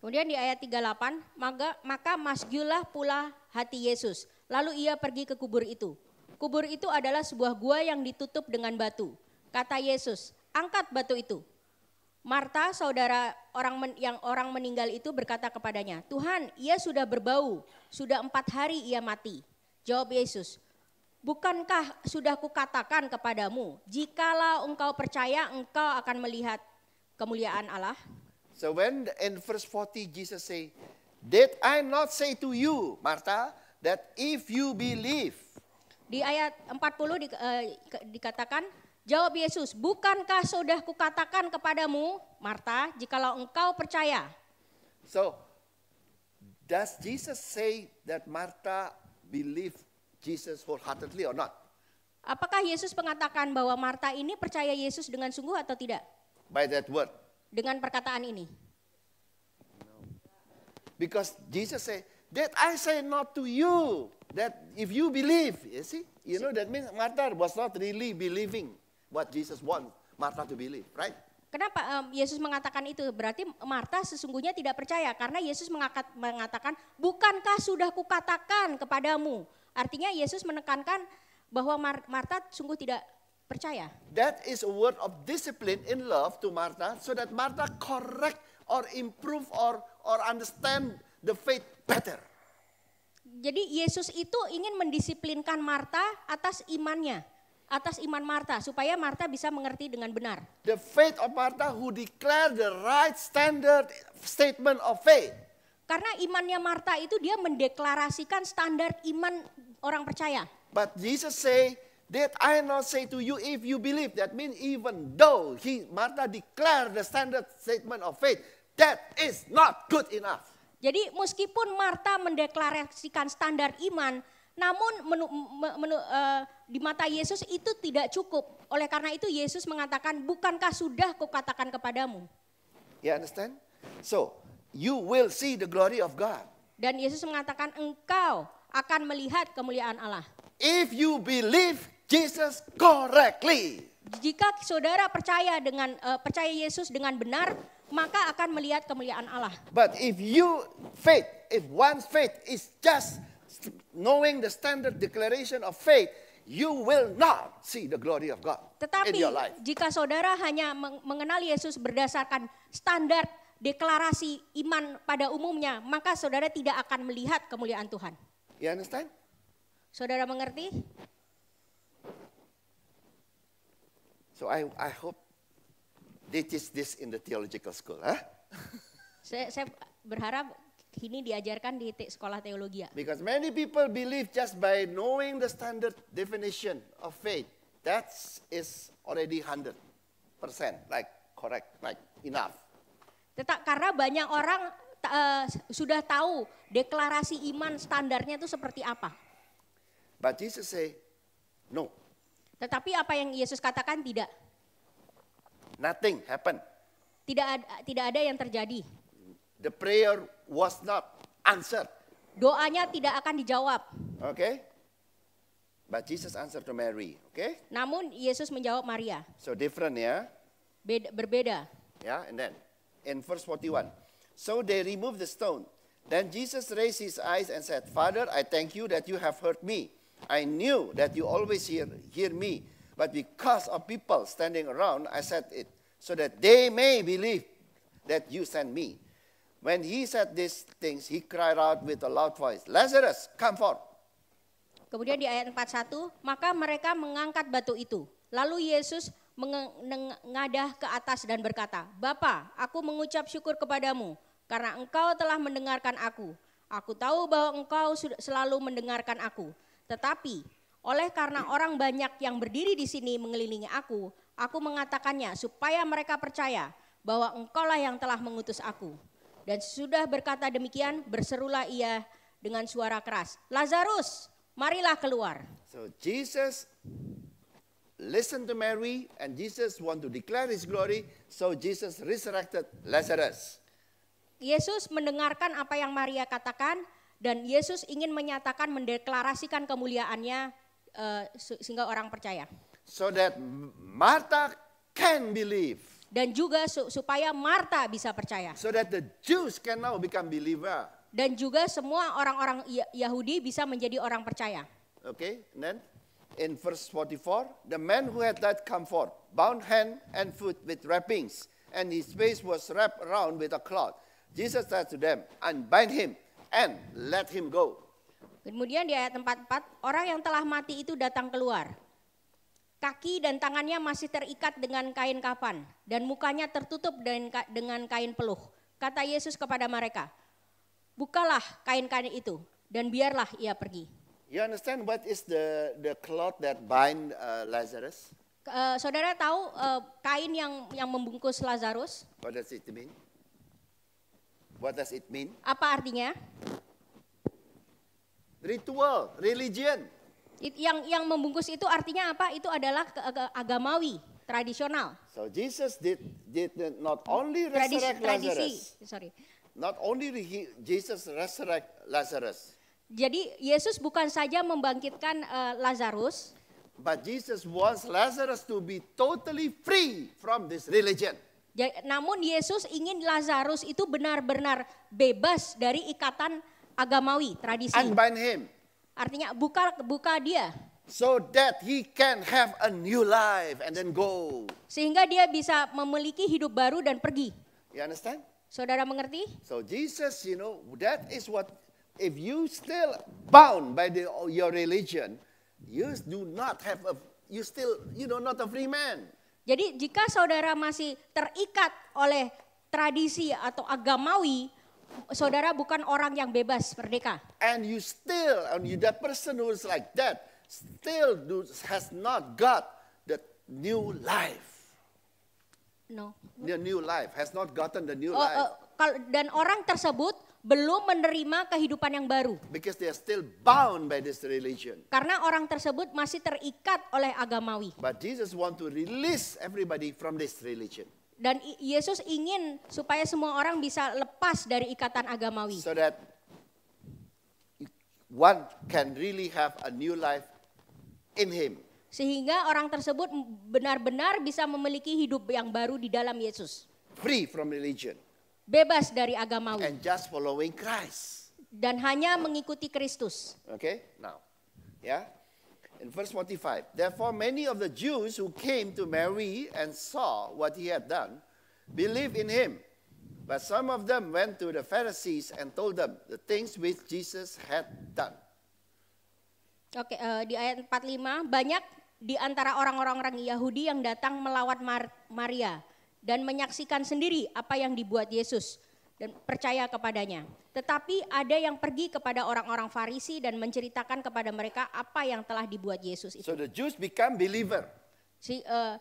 Kemudian di ayat 38, maka, maka masjulah pula hati Yesus. Lalu ia pergi ke kubur itu. Kubur itu adalah sebuah gua yang ditutup dengan batu. Kata Yesus, angkat batu itu. Marta, saudara orang men, yang orang meninggal itu berkata kepadanya, Tuhan, ia sudah berbau, sudah empat hari ia mati. Jawab Yesus, bukankah sudah kukatakan kepadamu, jikalau engkau percaya, engkau akan melihat kemuliaan Allah? So when in verse 40 Jesus say, Did I not say to you, Martha, that if you believe, di ayat 40 di, eh, dikatakan, jawab Yesus, bukankah sudah kukatakan kepadamu, Marta, jikalau engkau percaya. So, does Jesus say that Martha believed Jesus wholeheartedly or not? Apakah Yesus mengatakan bahwa Martha ini percaya Yesus dengan sungguh atau tidak? By that word. Dengan perkataan ini. No. Because Jesus said, That I say not to you, that if you believe, you see, you know that means Martha was not really believing what Jesus wants Martha to believe, right? Kenapa um, Yesus mengatakan itu? Berarti Martha sesungguhnya tidak percaya karena Yesus mengakat, mengatakan, "Bukankah sudah kukatakan kepadamu?" Artinya Yesus menekankan bahwa Mar Martha sungguh tidak percaya. That is a word of discipline in love to Martha so that Martha correct or improve or or understand the faith better. Jadi Yesus itu ingin mendisiplinkan Marta atas imannya, atas iman Marta supaya Marta bisa mengerti dengan benar. The faith of Martha who declare the right standard statement of faith. Karena imannya Marta itu dia mendeklarasikan standar iman orang percaya. But Jesus say that I not say to you if you believe. That means even though he Martha declare the standard statement of faith, that is not good enough. Jadi meskipun Marta mendeklarasikan standar iman, namun menu, menu, uh, di mata Yesus itu tidak cukup. Oleh karena itu Yesus mengatakan, bukankah sudah kukatakan kepadamu? You understand? So, you will see the glory of God. Dan Yesus mengatakan, engkau akan melihat kemuliaan Allah. If you believe Jesus correctly. Jika saudara percaya dengan uh, percaya Yesus dengan benar, maka akan melihat kemuliaan Allah. But if you faith, if one faith is just knowing the standard declaration of faith, you will not see the glory of God. Tetapi in your life. jika saudara hanya mengenal Yesus berdasarkan standar deklarasi iman pada umumnya, maka saudara tidak akan melihat kemuliaan Tuhan. You understand? Saudara mengerti? So I I hope They teach this in the theological school, huh? saya, saya berharap ini diajarkan di te sekolah teologi. Ya. Because many people believe just by knowing the standard definition of faith, that is already 100%, like correct, like enough. Tetap karena banyak orang uh, sudah tahu deklarasi iman standarnya itu seperti apa. But Jesus say, no. Tetapi apa yang Yesus katakan tidak. Nothing happened. Tidak ada, tidak ada yang terjadi. The prayer was not answered. Doanya tidak akan dijawab. Oke. Okay? But Jesus answered to Mary, oke? Okay? Namun Yesus menjawab Maria. So different ya. Beda, berbeda. Ya, yeah, and then in verse 41. So they remove the stone. Then Jesus raised his eyes and said, Father, I thank you that you have heard me. I knew that you always hear, hear me. But because of people standing around, I said it so that they may believe that you sent me. When he said these things, he cried out with a loud voice, Lazarus, come forth. Kemudian di ayat 41, maka mereka mengangkat batu itu. Lalu Yesus mengadah ke atas dan berkata, Bapa, aku mengucap syukur kepadamu karena engkau telah mendengarkan aku. Aku tahu bahwa engkau selalu mendengarkan aku. Tetapi oleh karena orang banyak yang berdiri di sini mengelilingi aku, aku mengatakannya supaya mereka percaya bahwa engkaulah yang telah mengutus aku. Dan sudah berkata demikian, berserulah ia dengan suara keras, Lazarus, marilah keluar. So Jesus listen to Mary and Jesus want to declare his glory, so Jesus resurrected Lazarus. Yesus mendengarkan apa yang Maria katakan dan Yesus ingin menyatakan mendeklarasikan kemuliaannya uh, sehingga orang percaya. So that Martha can believe. Dan juga su supaya Martha bisa percaya. So that the Jews can now become believer. Dan juga semua orang-orang ya-, Yahudi bisa menjadi orang percaya. Okay, and then in verse 44, the man who had that come forth, bound hand and foot with wrappings, and his face was wrapped around with a cloth. Jesus said to them, Unbind him and let him go. Kemudian di ayat 44, orang yang telah mati itu datang keluar. Kaki dan tangannya masih terikat dengan kain kafan dan mukanya tertutup dengan kain peluh. Kata Yesus kepada mereka, bukalah kain-kain itu dan biarlah ia pergi. You understand what is the the cloth that bind uh, Lazarus? Uh, saudara tahu uh, kain yang yang membungkus Lazarus? What does it mean? What does it mean? Apa artinya? ritual, religion. It, yang yang membungkus itu artinya apa? Itu adalah ke, ke, agamawi, tradisional. So Jesus did did not only resurrect tradisi, Lazarus. Tradisi, sorry. Not only he, Jesus resurrect Lazarus. Jadi Yesus bukan saja membangkitkan uh, Lazarus. But Jesus wants Lazarus to be totally free from this religion. namun Yesus ingin Lazarus itu benar-benar bebas dari ikatan agamawi, tradisi. bind him. Artinya buka buka dia. So that he can have a new life and then go. Sehingga dia bisa memiliki hidup baru dan pergi. You understand? Saudara mengerti? So Jesus, you know, that is what if you still bound by the, your religion, you do not have a you still you know not a free man. Jadi jika saudara masih terikat oleh tradisi atau agamawi, saudara bukan orang yang bebas merdeka. And you still, and you that person who is like that, still do, has not got the new life. No. The new life has not gotten the new oh, oh life. Uh, dan orang tersebut belum menerima kehidupan yang baru. Because they are still bound by this religion. Karena orang tersebut masih terikat oleh agamawi. But Jesus want to release everybody from this religion dan Yesus ingin supaya semua orang bisa lepas dari ikatan agamawi. So that one can really have a new life in him. Sehingga orang tersebut benar-benar bisa memiliki hidup yang baru di dalam Yesus. Free from religion. Bebas dari agamawi. And just following Christ. Dan hanya mengikuti Kristus. Okay, now. Ya. Yeah in verse 45, therefore many of the Jews who came to Mary and saw what he had done believed in him. But some of them went to the Pharisees and told them the things which Jesus had done. Oke, uh, di ayat 45 banyak di antara orang-orang Yahudi yang datang melawat Mar Maria dan menyaksikan sendiri apa yang dibuat Yesus dan percaya kepadanya. Tetapi ada yang pergi kepada orang-orang Farisi dan menceritakan kepada mereka apa yang telah dibuat Yesus itu. So the Jews become believer. Si, uh, eh,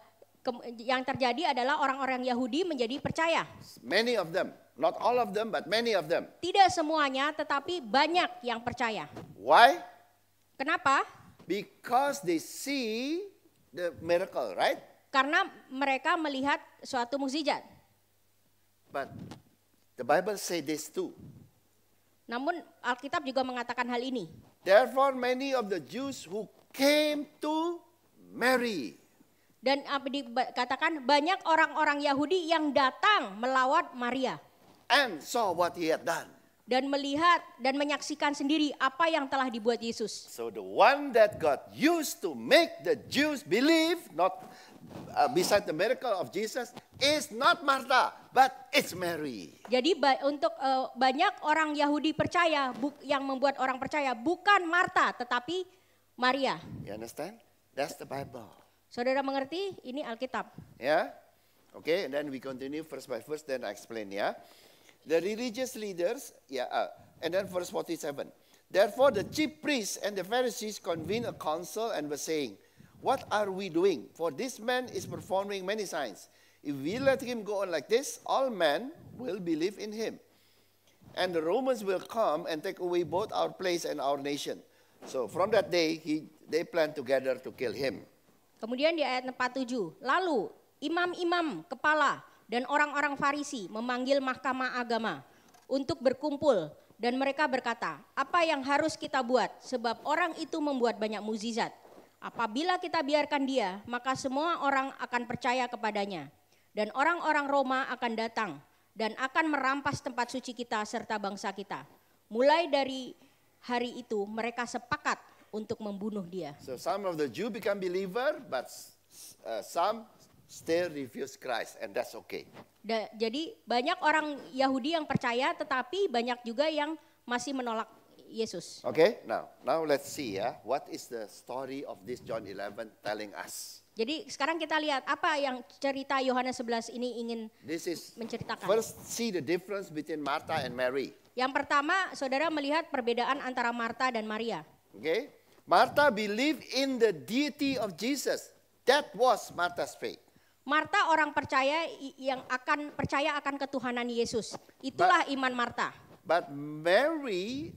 ke, yang terjadi adalah orang-orang Yahudi menjadi percaya. Many of them, not all of them, but many of them. Tidak semuanya, tetapi banyak yang percaya. Why? Kenapa? Because they see the miracle, right? Karena mereka melihat suatu mukjizat. But The Bible say this too. Namun Alkitab juga mengatakan hal ini. Therefore many of the Jews who came to Mary. Dan dikatakan banyak orang-orang Yahudi yang datang melawat Maria. And saw what he had done. Dan melihat dan menyaksikan sendiri apa yang telah dibuat Yesus. So the one that God used to make the Jews believe, not uh, beside the miracle of Jesus is not Martha, but it's Mary. Jadi ba untuk uh, banyak orang Yahudi percaya yang membuat orang percaya bukan Martha tetapi Maria. You understand? That's the Bible. Saudara mengerti? Ini Alkitab. Ya. Yeah? Okay, then we continue first by first then I explain ya. Yeah? The religious leaders, yeah, uh, and then verse 47. Therefore the chief priests and the Pharisees convened a council and were saying, What are we doing? For this man is performing many signs. If we let him go on like this, all men will believe in him. And the Romans will come and take away both our place and our nation. So from that day, he, they plan together to kill him. Kemudian di ayat 47, lalu imam-imam, kepala, dan orang-orang Farisi memanggil mahkamah agama untuk berkumpul dan mereka berkata, apa yang harus kita buat sebab orang itu membuat banyak muzizat. Apabila kita biarkan dia, maka semua orang akan percaya kepadanya. Dan orang-orang Roma akan datang dan akan merampas tempat suci kita serta bangsa kita. Mulai dari hari itu mereka sepakat untuk membunuh dia. So some of the Jew become believer, but uh, some still refuse Christ and that's okay. Da, jadi banyak orang Yahudi yang percaya tetapi banyak juga yang masih menolak Yesus. Okay, now now let's see ya, what is the story of this John 11 telling us? Jadi sekarang kita lihat apa yang cerita Yohanes 11 ini ingin This is, menceritakan. First see the difference between Martha and Mary. Yang pertama, saudara melihat perbedaan antara Martha dan Maria. Okay. Martha believe in the deity of Jesus. That was Martha's faith. Martha orang percaya yang akan percaya akan ketuhanan Yesus. Itulah but, iman Martha. But Mary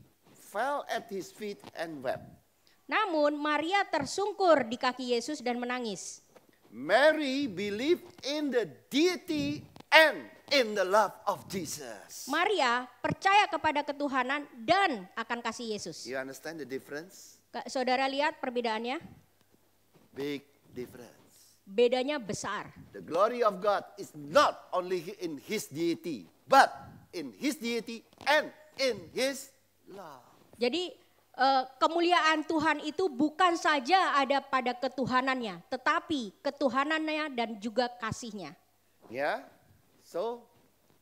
fell at his feet and wept. Namun Maria tersungkur di kaki Yesus dan menangis. Mary believed in the deity and in the love of Jesus. Maria percaya kepada ketuhanan dan akan kasih Yesus. You understand the difference? Saudara lihat perbedaannya? Big difference. Bedanya besar. The glory of God is not only in his deity, but in his deity and in his love. Jadi eh, kemuliaan Tuhan itu bukan saja ada pada ketuhanannya, tetapi ketuhanannya dan juga kasihnya. Ya, yeah. so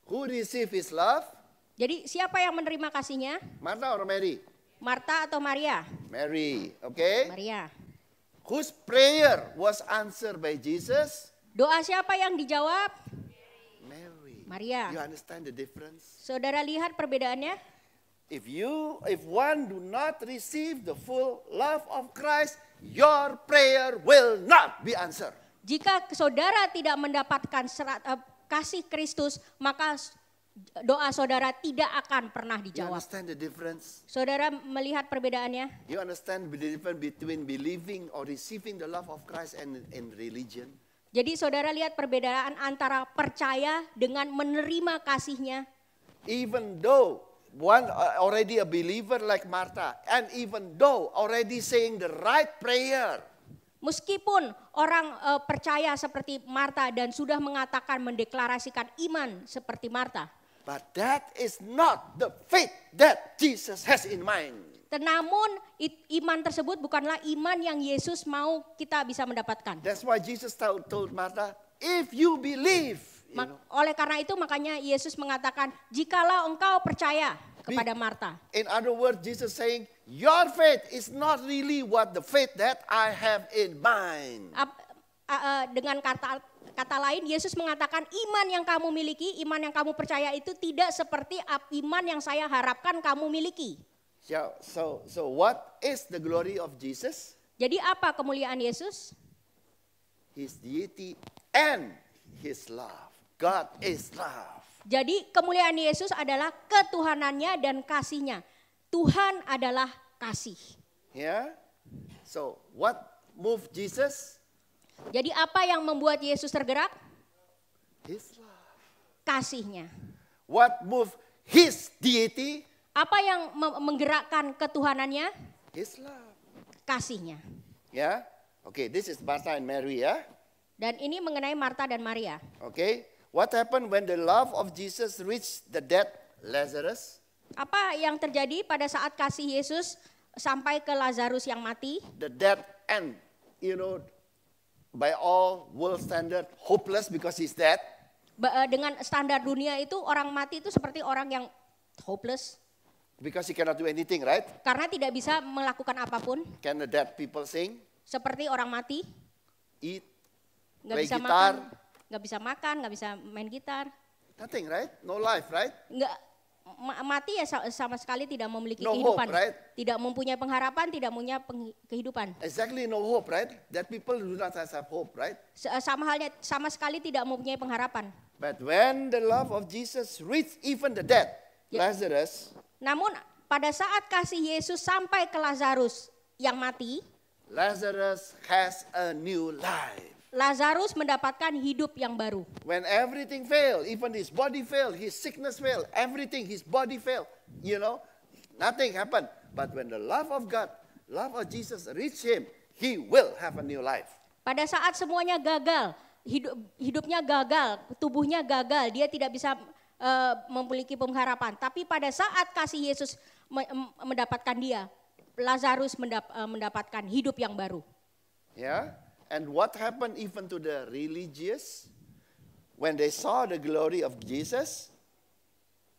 who receive his love? Jadi siapa yang menerima kasihnya? Martha atau Mary? Martha atau Maria? Mary, oke? Okay? Maria. Whose prayer was answered by Jesus? Doa siapa yang dijawab? Mary. Maria. You understand the difference? Saudara lihat perbedaannya? If you, if one do not receive the full love of Christ, your prayer will not be answered. Jika saudara tidak mendapatkan serat, uh, kasih Kristus, maka doa saudara tidak akan pernah dijawab. You understand the difference? Saudara melihat perbedaannya? You understand the difference between believing or receiving the love of Christ and in religion? Jadi saudara lihat perbedaan antara percaya dengan menerima kasihnya. Even though one uh, already a believer like Martha and even though already saying the right prayer Meskipun orang uh, percaya seperti Martha dan sudah mengatakan mendeklarasikan iman seperti Martha, But that is not the faith that Jesus has in mind. Namun iman tersebut bukanlah iman yang Yesus mau kita bisa mendapatkan. That's why Jesus told Martha, if you believe oleh karena itu makanya Yesus mengatakan, "Jikalau engkau percaya kepada Martha." In other words, Jesus saying, "Your faith is not really what the faith that I have in mind." dengan kata kata lain Yesus mengatakan iman yang kamu miliki, iman yang kamu percaya itu tidak seperti iman yang saya harapkan kamu miliki. So, so, so what is the glory of Jesus? Jadi apa kemuliaan Yesus? His deity and his love. God is love. Jadi kemuliaan Yesus adalah ketuhanannya dan kasihnya. Tuhan adalah kasih. Ya. Yeah. So what move Jesus? Jadi apa yang membuat Yesus tergerak? His love. Kasihnya. What move his deity? Apa yang menggerakkan ketuhanannya? His love. Kasihnya. Ya. Yeah. Oke, okay, this is Martha and Mary ya. Yeah? Dan ini mengenai Martha dan Maria. Oke. Okay. What happened when the love of Jesus reached the dead Lazarus? Apa yang terjadi pada saat kasih Yesus sampai ke Lazarus yang mati? The dead and you know by all world standard hopeless because he's dead. Eh, dengan standar dunia itu orang mati itu seperti orang yang hopeless. Because he cannot do anything, right? Karena tidak bisa melakukan apapun. Can the dead people sing? Seperti orang mati. Eat, Nggak play bisa makan nggak bisa makan, nggak bisa main gitar. Nothing, right? No life, right? Nggak mati ya sama sekali tidak memiliki no kehidupan, hope, right? tidak mempunyai pengharapan, tidak punya peng kehidupan. Exactly no hope, right? That people do not have hope, right? Sama halnya sama sekali tidak mempunyai pengharapan. But when the love of Jesus reached even the dead, ya. Lazarus. Namun pada saat kasih Yesus sampai ke Lazarus yang mati, Lazarus has a new life. Lazarus mendapatkan hidup yang baru. When everything failed, even his body failed, his sickness failed, everything, his body failed, you know, nothing happened. But when the love of God, love of Jesus reached him, he will have a new life. Pada saat semuanya gagal, hidup hidupnya gagal, tubuhnya gagal, dia tidak bisa uh, memiliki pengharapan. Tapi pada saat kasih Yesus me, mendapatkan dia, Lazarus mendap, uh, mendapatkan hidup yang baru. Ya. Yeah? And what happened even to the religious when they saw the glory of Jesus?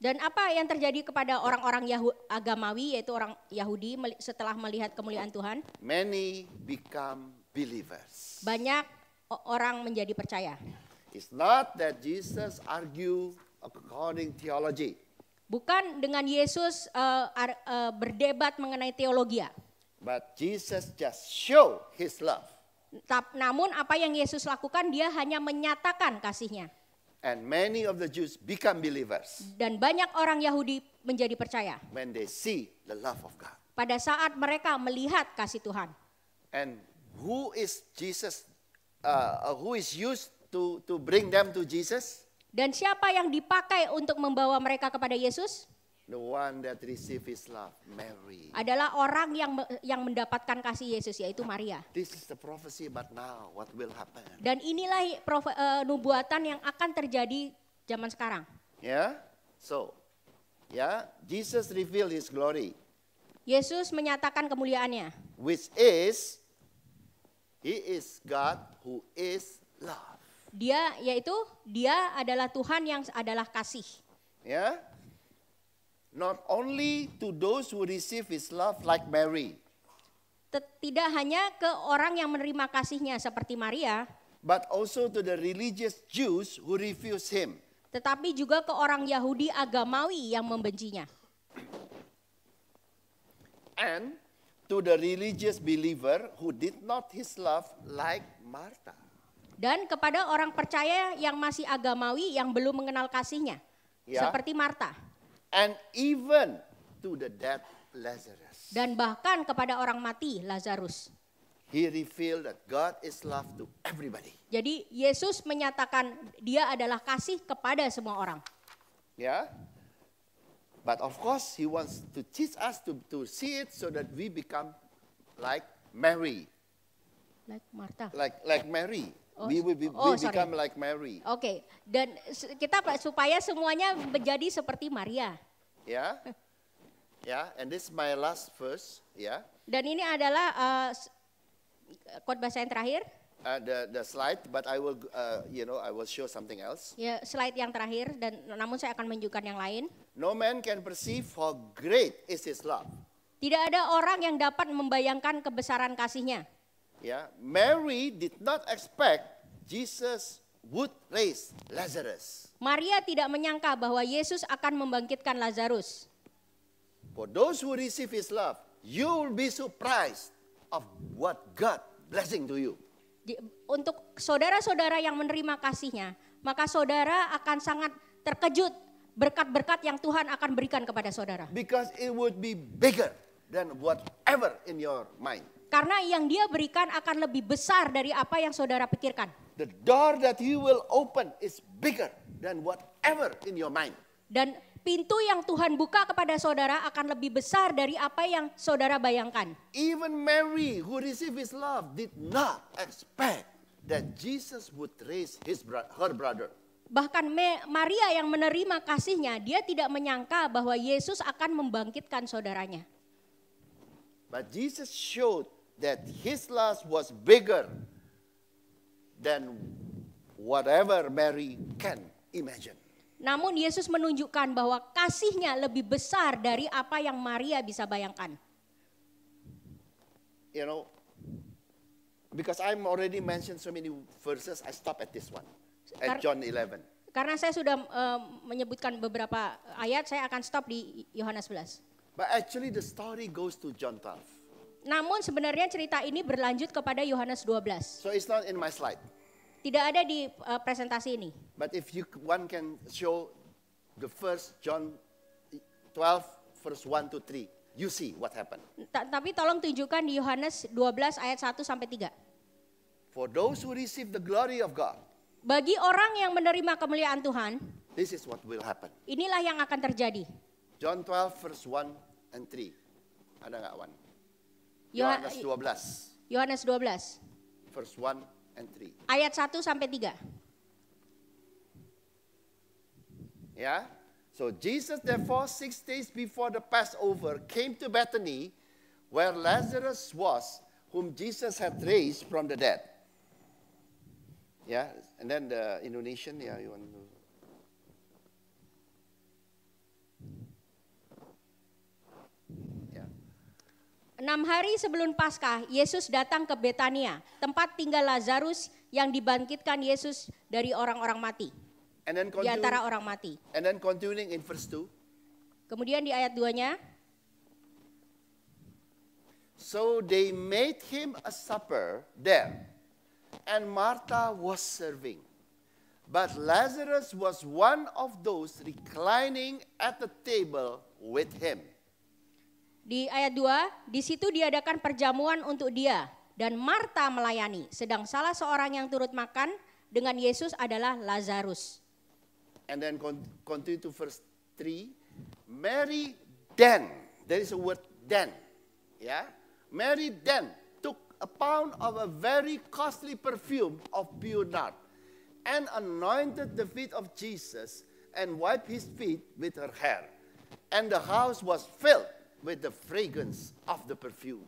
Dan apa yang terjadi kepada orang-orang agamawi yaitu orang Yahudi setelah melihat kemuliaan Tuhan? Many become believers. Banyak orang menjadi percaya. It's not that Jesus argue according theology. Bukan dengan Yesus uh, uh, berdebat mengenai teologi. But Jesus just show his love. Namun apa yang Yesus lakukan dia hanya menyatakan kasihnya. And many of the Jews become believers. Dan banyak orang Yahudi menjadi percaya. When they see the love of God. Pada saat mereka melihat kasih Tuhan. And who is Jesus uh, uh who is used to to bring them to Jesus? Dan siapa yang dipakai untuk membawa mereka kepada Yesus? The one that receive his love, Mary. Adalah orang yang yang mendapatkan kasih Yesus yaitu Maria. This is the prophecy but now what will happen. Dan inilah uh, nubuatan yang akan terjadi zaman sekarang. Ya. Yeah? So, ya, yeah, Jesus reveal his glory. Yesus menyatakan kemuliaannya. Which is he is God who is love. Dia yaitu dia adalah Tuhan yang adalah kasih. Ya. Yeah? Not only to those who receive his love like Mary. Tidak hanya ke orang yang menerima kasihnya seperti Maria. But also to the religious Jews who refuse him. Tetapi juga ke orang Yahudi agamawi yang membencinya. And to the religious believer who did not his love like Martha. Dan kepada orang percaya yang masih agamawi yang belum mengenal kasihnya. Yeah. Seperti Martha and even to the dead Lazarus. Dan bahkan kepada orang mati Lazarus. He revealed that God is love to everybody. Jadi Yesus menyatakan dia adalah kasih kepada semua orang. Ya. Yeah. But of course he wants to teach us to to see it so that we become like Mary. Like Martha. Like like Mary. Oh, we will oh, we become like Mary. Oke, okay. dan kita supaya semuanya menjadi seperti Maria. Ya, yeah. ya, yeah. and this is my last verse, ya. Yeah. Dan ini adalah uh, eh, khotbah saya yang terakhir. Uh, the the slide, but I will, uh, you know, I will show something else. Ya, yeah, slide yang terakhir dan namun saya akan menunjukkan yang lain. No man can perceive how great is His love. Tidak ada orang yang dapat membayangkan kebesaran kasihnya ya, Mary did not expect Jesus would raise Lazarus. Maria tidak menyangka bahwa Yesus akan membangkitkan Lazarus. For those who receive his love, you will be surprised of what God blessing to you. untuk saudara-saudara yang menerima kasihnya, maka saudara akan sangat terkejut berkat-berkat yang Tuhan akan berikan kepada saudara. Because it would be bigger than whatever in your mind. Karena yang dia berikan akan lebih besar dari apa yang saudara pikirkan. The door that He will open is bigger than whatever in your mind. Dan pintu yang Tuhan buka kepada saudara akan lebih besar dari apa yang saudara bayangkan. Even Mary who received his love did not expect that Jesus would raise his her brother. Bahkan Maria yang menerima kasihnya, dia tidak menyangka bahwa Yesus akan membangkitkan saudaranya. But Jesus showed that his lust was bigger than whatever Mary can imagine. Namun Yesus menunjukkan bahwa kasihnya lebih besar dari apa yang Maria bisa bayangkan. You know, because I'm already mentioned so many verses, I stop at this one, at John 11. Karena saya sudah uh, menyebutkan beberapa ayat, saya akan stop di Yohanes 11. But actually the story goes to John 12. Namun sebenarnya cerita ini berlanjut kepada Yohanes 12. So it's not in my slide. Tidak ada di uh, presentasi ini. But if you one can show the first John 12 verse 1 to 3, you see what happened. Ta tapi tolong tunjukkan di Yohanes 12 ayat 1 sampai 3. For those who receive the glory of God. Bagi orang yang menerima kemuliaan Tuhan, this is what will happen. Inilah yang akan terjadi. John 12 verse 1 and 3. Ada nggak one? Yohanes 12. Yohanes 12. Verse 1 and 3. Ayat 1 sampai 3. Ya. So Jesus therefore six days before the Passover came to Bethany where Lazarus was whom Jesus had raised from the dead. Ya, Yeah, and then the Indonesian, ya, yeah, you want to Enam hari sebelum Paskah, Yesus datang ke Betania, tempat tinggal Lazarus yang dibangkitkan Yesus dari orang-orang mati. And di antara orang mati. And then continuing in verse two. Kemudian di ayat 2-nya. So they made him a supper there, and Martha was serving. But Lazarus was one of those reclining at the table with him di ayat 2, di situ diadakan perjamuan untuk dia dan Marta melayani, sedang salah seorang yang turut makan dengan Yesus adalah Lazarus. And then continue to verse 3. Mary then, there is a word then. Yeah. Mary then took a pound of a very costly perfume of pure nard and anointed the feet of Jesus and wiped his feet with her hair. And the house was filled with the fragrance of the perfume.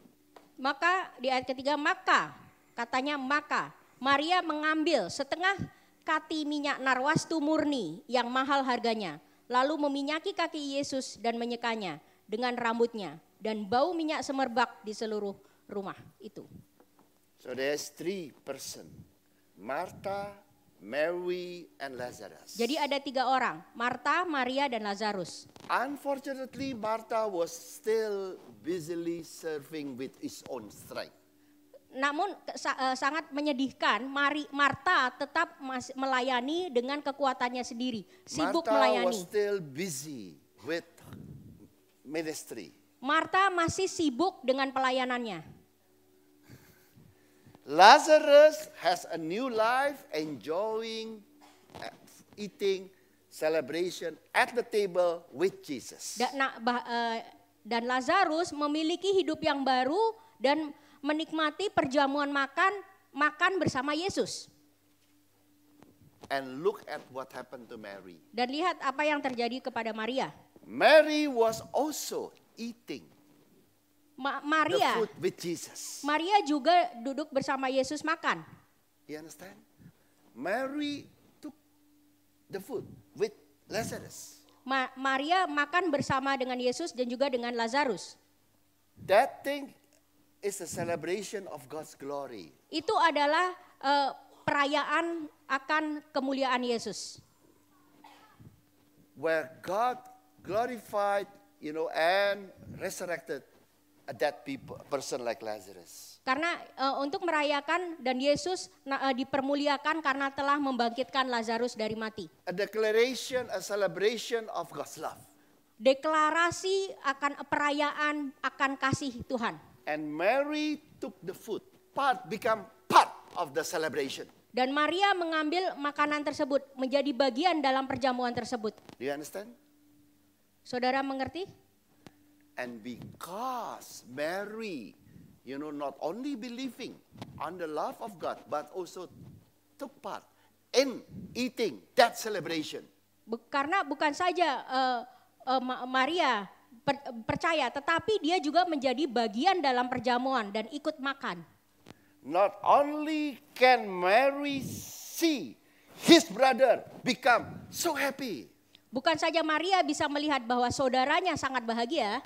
Maka di ayat ketiga maka katanya maka Maria mengambil setengah kati minyak narwastu murni yang mahal harganya lalu meminyaki kaki Yesus dan menyekanya dengan rambutnya dan bau minyak semerbak di seluruh rumah itu. So there's three person. Martha, Mary and Lazarus. Jadi ada tiga orang, Martha, Maria, dan Lazarus. Unfortunately, Martha was still busily serving with his own strength. Namun eh, sangat menyedihkan, Mari Martha tetap melayani dengan kekuatannya sendiri, sibuk Martha melayani. Was still busy with ministry. Martha masih sibuk dengan pelayanannya. Lazarus has a new life, enjoying uh, eating celebration at the table with Jesus. Dan, nah, eh, dan Lazarus memiliki hidup yang baru dan menikmati perjamuan makan makan bersama Yesus. And look at what happened to Mary. Dan lihat apa yang terjadi kepada Maria. Mary was also eating. Ma Maria. The food with Jesus. Maria juga duduk bersama Yesus makan. You understand? Mary took the food with Lazarus. Ma Maria makan bersama dengan Yesus dan juga dengan Lazarus. That thing is a celebration of God's glory. Itu adalah uh, perayaan akan kemuliaan Yesus. Where God glorified, you know, and resurrected a dead people, person like Lazarus. Karena uh, untuk merayakan dan Yesus uh, dipermuliakan karena telah membangkitkan Lazarus dari mati. A declaration, a celebration of God's love. Deklarasi akan eh, perayaan akan kasih Tuhan. And Mary took the food. Part become part of the celebration. Dan Maria mengambil makanan tersebut menjadi bagian dalam perjamuan tersebut. Do you understand? Saudara mengerti? And because Mary, you know, not only believing on the love of God, but also took part in eating that celebration. Karena bukan saja uh, uh, Maria per, percaya, tetapi dia juga menjadi bagian dalam perjamuan dan ikut makan. Not only can Mary see his brother become so happy. Bukan saja Maria bisa melihat bahwa saudaranya sangat bahagia.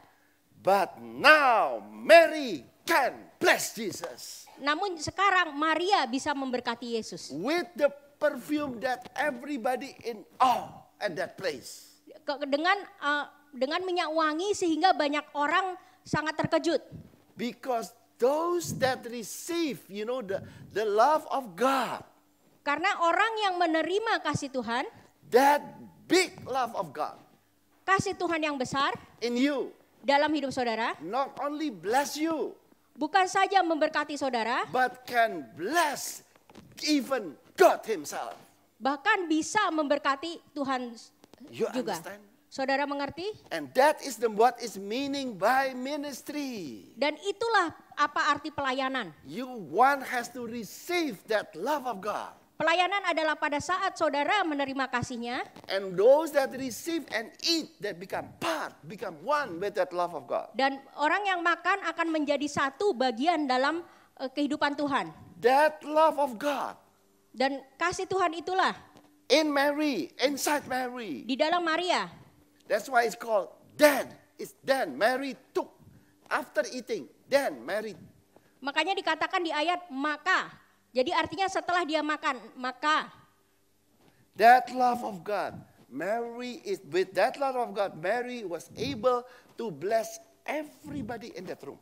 But now Mary can bless Jesus. Namun sekarang Maria bisa memberkati Yesus. With the perfume that everybody in awe at that place. Dengan uh, dengan minyak wangi sehingga banyak orang sangat terkejut. Because those that receive, you know, the the love of God. Karena orang yang menerima kasih Tuhan. That big love of God. Kasih Tuhan yang besar. In you dalam hidup saudara. Not only bless you. Bukan saja memberkati saudara. But can bless even God himself. Bahkan bisa memberkati Tuhan you juga. Understand? Saudara mengerti? And that is the what is meaning by ministry. Dan itulah apa arti pelayanan. You one has to receive that love of God. Pelayanan adalah pada saat saudara menerima kasihnya. And those that receive and eat, that become part, become one with that love of God. Dan orang yang makan akan menjadi satu bagian dalam uh, kehidupan Tuhan. That love of God. Dan kasih Tuhan itulah. In Mary, inside Mary. Di dalam Maria. That's why it's called then. It's then Mary took after eating. Then Mary. Makanya dikatakan di ayat maka jadi artinya setelah dia makan, maka that love of God, Mary is with that love of God, Mary was able to bless everybody in that room.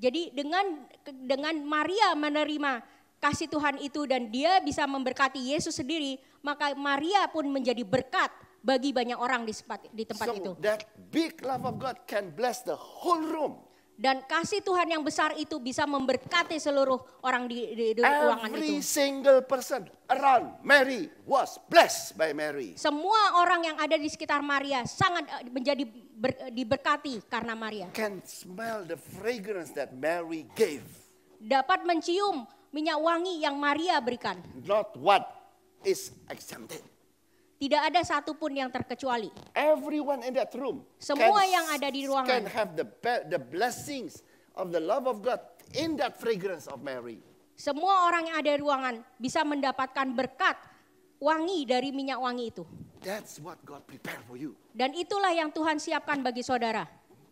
Jadi dengan dengan Maria menerima kasih Tuhan itu dan dia bisa memberkati Yesus sendiri, maka Maria pun menjadi berkat bagi banyak orang di tempat, di so, itu. That big love of God can bless the whole room dan kasih Tuhan yang besar itu bisa memberkati seluruh orang di, di, di ruangan itu. Every single person around Mary was blessed by Mary. Semua orang yang ada di sekitar Maria sangat eh, menjadi ber, eh, diberkati karena Maria. Can smell the fragrance that Mary gave. Dapat mencium minyak wangi yang Maria berikan. Not what is exempted tidak ada satupun yang terkecuali. Everyone in that room. Semua can, yang ada di ruangan. Can have the the blessings of the love of God in that fragrance of Mary. Semua orang yang ada di ruangan bisa mendapatkan berkat wangi dari minyak wangi itu. That's what God prepared for you. Dan itulah yang Tuhan siapkan bagi saudara.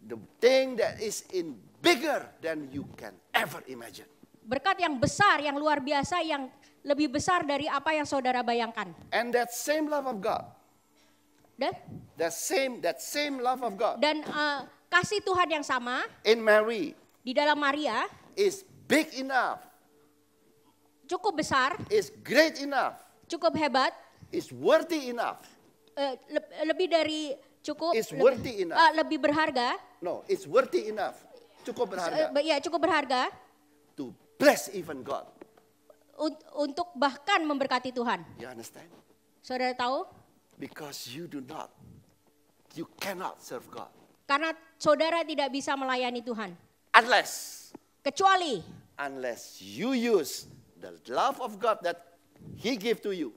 The thing that is in bigger than you can ever imagine. Berkat yang besar, yang luar biasa, yang lebih besar dari apa yang saudara bayangkan. And that same love of God. Dan? That same that same love of God. Dan uh, kasih Tuhan yang sama. In Mary. Di dalam Maria. Is big enough. Cukup besar. Is great enough. Cukup hebat. Is worthy enough. Uh, eh, le lebih dari cukup. Is worthy enough. Uh, lebih berharga. No, it's worthy enough. Cukup berharga. Uh, ya, cukup berharga. To bless even God untuk bahkan memberkati Tuhan. You understand? Saudara tahu? Because you do not, you cannot serve God. Karena saudara tidak bisa melayani Tuhan. Unless. Kecuali. Unless you use the love of God that He gave to you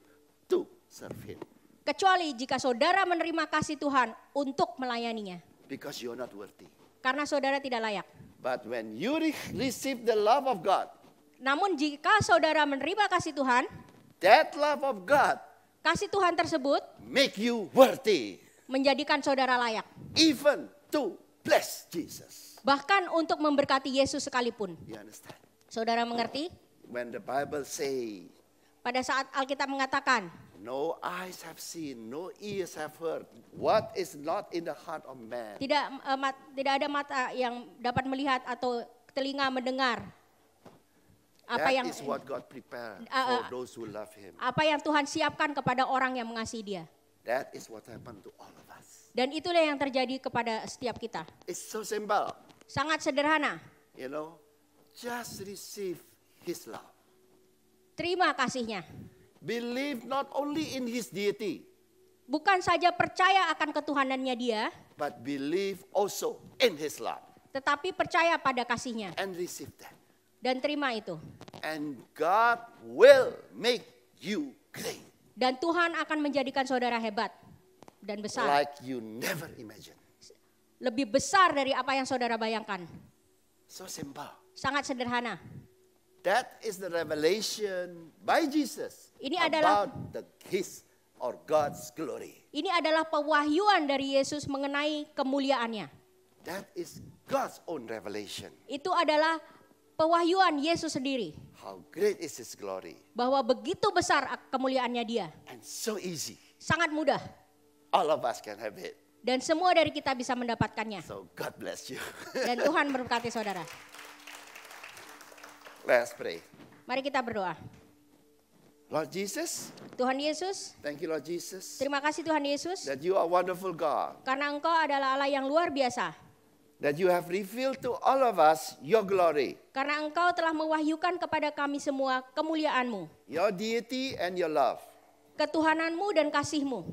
to serve Him. Kecuali jika saudara menerima kasih Tuhan untuk melayaninya. Because you are not worthy. Karena saudara tidak layak. But when you receive the love of God, namun jika saudara menerima kasih Tuhan, that love of God, kasih Tuhan tersebut make you worthy, menjadikan saudara layak. Even to bless Jesus. Bahkan untuk memberkati Yesus sekalipun. You understand? Saudara mengerti? When the Bible say, pada saat Alkitab mengatakan, No eyes have seen, no ears have heard. What is not in the heart of man. Tidak uh, mat, tidak ada mata yang dapat melihat atau telinga mendengar apa yang is what God uh, for uh, those who love him. Apa yang Tuhan siapkan kepada orang yang mengasihi Dia. That is what happened to all of us. Dan itulah yang terjadi kepada setiap kita. It's so simple. Sangat sederhana. You know, just receive his love. Terima kasihnya. Believe not only in his deity. Bukan saja percaya akan ketuhanannya dia. But believe also in his love. Tetapi percaya pada kasihnya. And receive that dan terima itu. And God will make you great. Dan Tuhan akan menjadikan saudara hebat dan besar. Like you never imagine. Lebih besar dari apa yang saudara bayangkan. So simple. Sangat sederhana. That is the revelation by Jesus Ini adalah, about the His or God's glory. Ini adalah pewahyuan dari Yesus mengenai kemuliaannya. That is God's own revelation. Itu adalah pewahyuan Yesus sendiri. How great is his glory. Bahwa begitu besar kemuliaannya dia. And so easy. Sangat mudah. All of us can have it. Dan semua dari kita bisa mendapatkannya. So God bless you. Dan Tuhan berkati saudara. Let's pray. Mari kita berdoa. Lord Jesus. Tuhan Yesus. Thank you Lord Jesus. Terima kasih Tuhan Yesus. That you are wonderful God. Karena Engkau adalah Allah yang luar biasa that you have revealed to all of us your glory. Karena engkau telah mewahyukan kepada kami semua kemuliaanmu. Your deity and your love. Ketuhananmu dan kasihmu.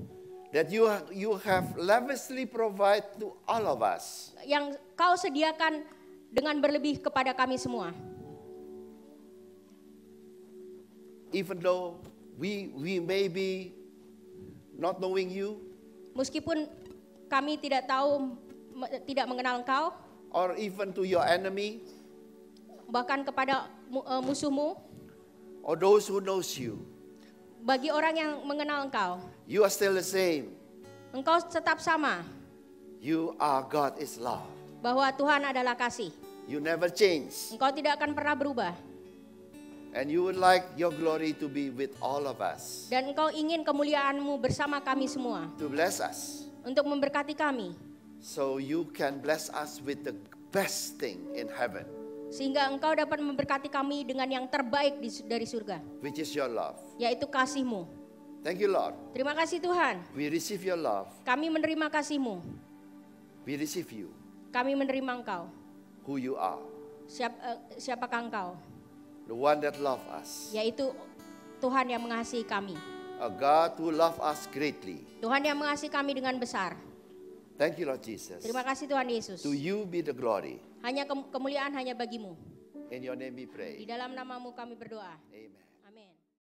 That you you have lavishly provide to all of us. Yang kau sediakan dengan berlebih kepada kami semua. Even though we we may be not knowing you. Meskipun kami tidak tahu tidak mengenal engkau or even to your enemy bahkan kepada uh, musuhmu or those who knows you bagi orang yang mengenal engkau you are still the same engkau tetap sama you are God is love bahwa Tuhan adalah kasih you never change engkau tidak akan pernah berubah And you would like your glory to be with all of us. Dan engkau ingin kemuliaanmu bersama kami semua. To bless us. Untuk memberkati kami. So you can bless us with the best thing in heaven. Sehingga engkau dapat memberkati kami dengan yang terbaik dari surga. Which is your love. Yaitu kasihmu. Thank you Lord. Terima kasih Tuhan. We receive your love. Kami menerima kasihmu. We receive you. Kami menerima engkau. Who you are. Siap, uh, siapakah engkau? The one that love us. Yaitu Tuhan yang mengasihi kami. A God who love us greatly. Tuhan yang mengasihi kami dengan besar. Thank you Lord Jesus. Terima kasih Tuhan Yesus. To you be the glory. Hanya kemuliaan hanya bagimu. In your name we pray. Di dalam namamu kami berdoa. Amen.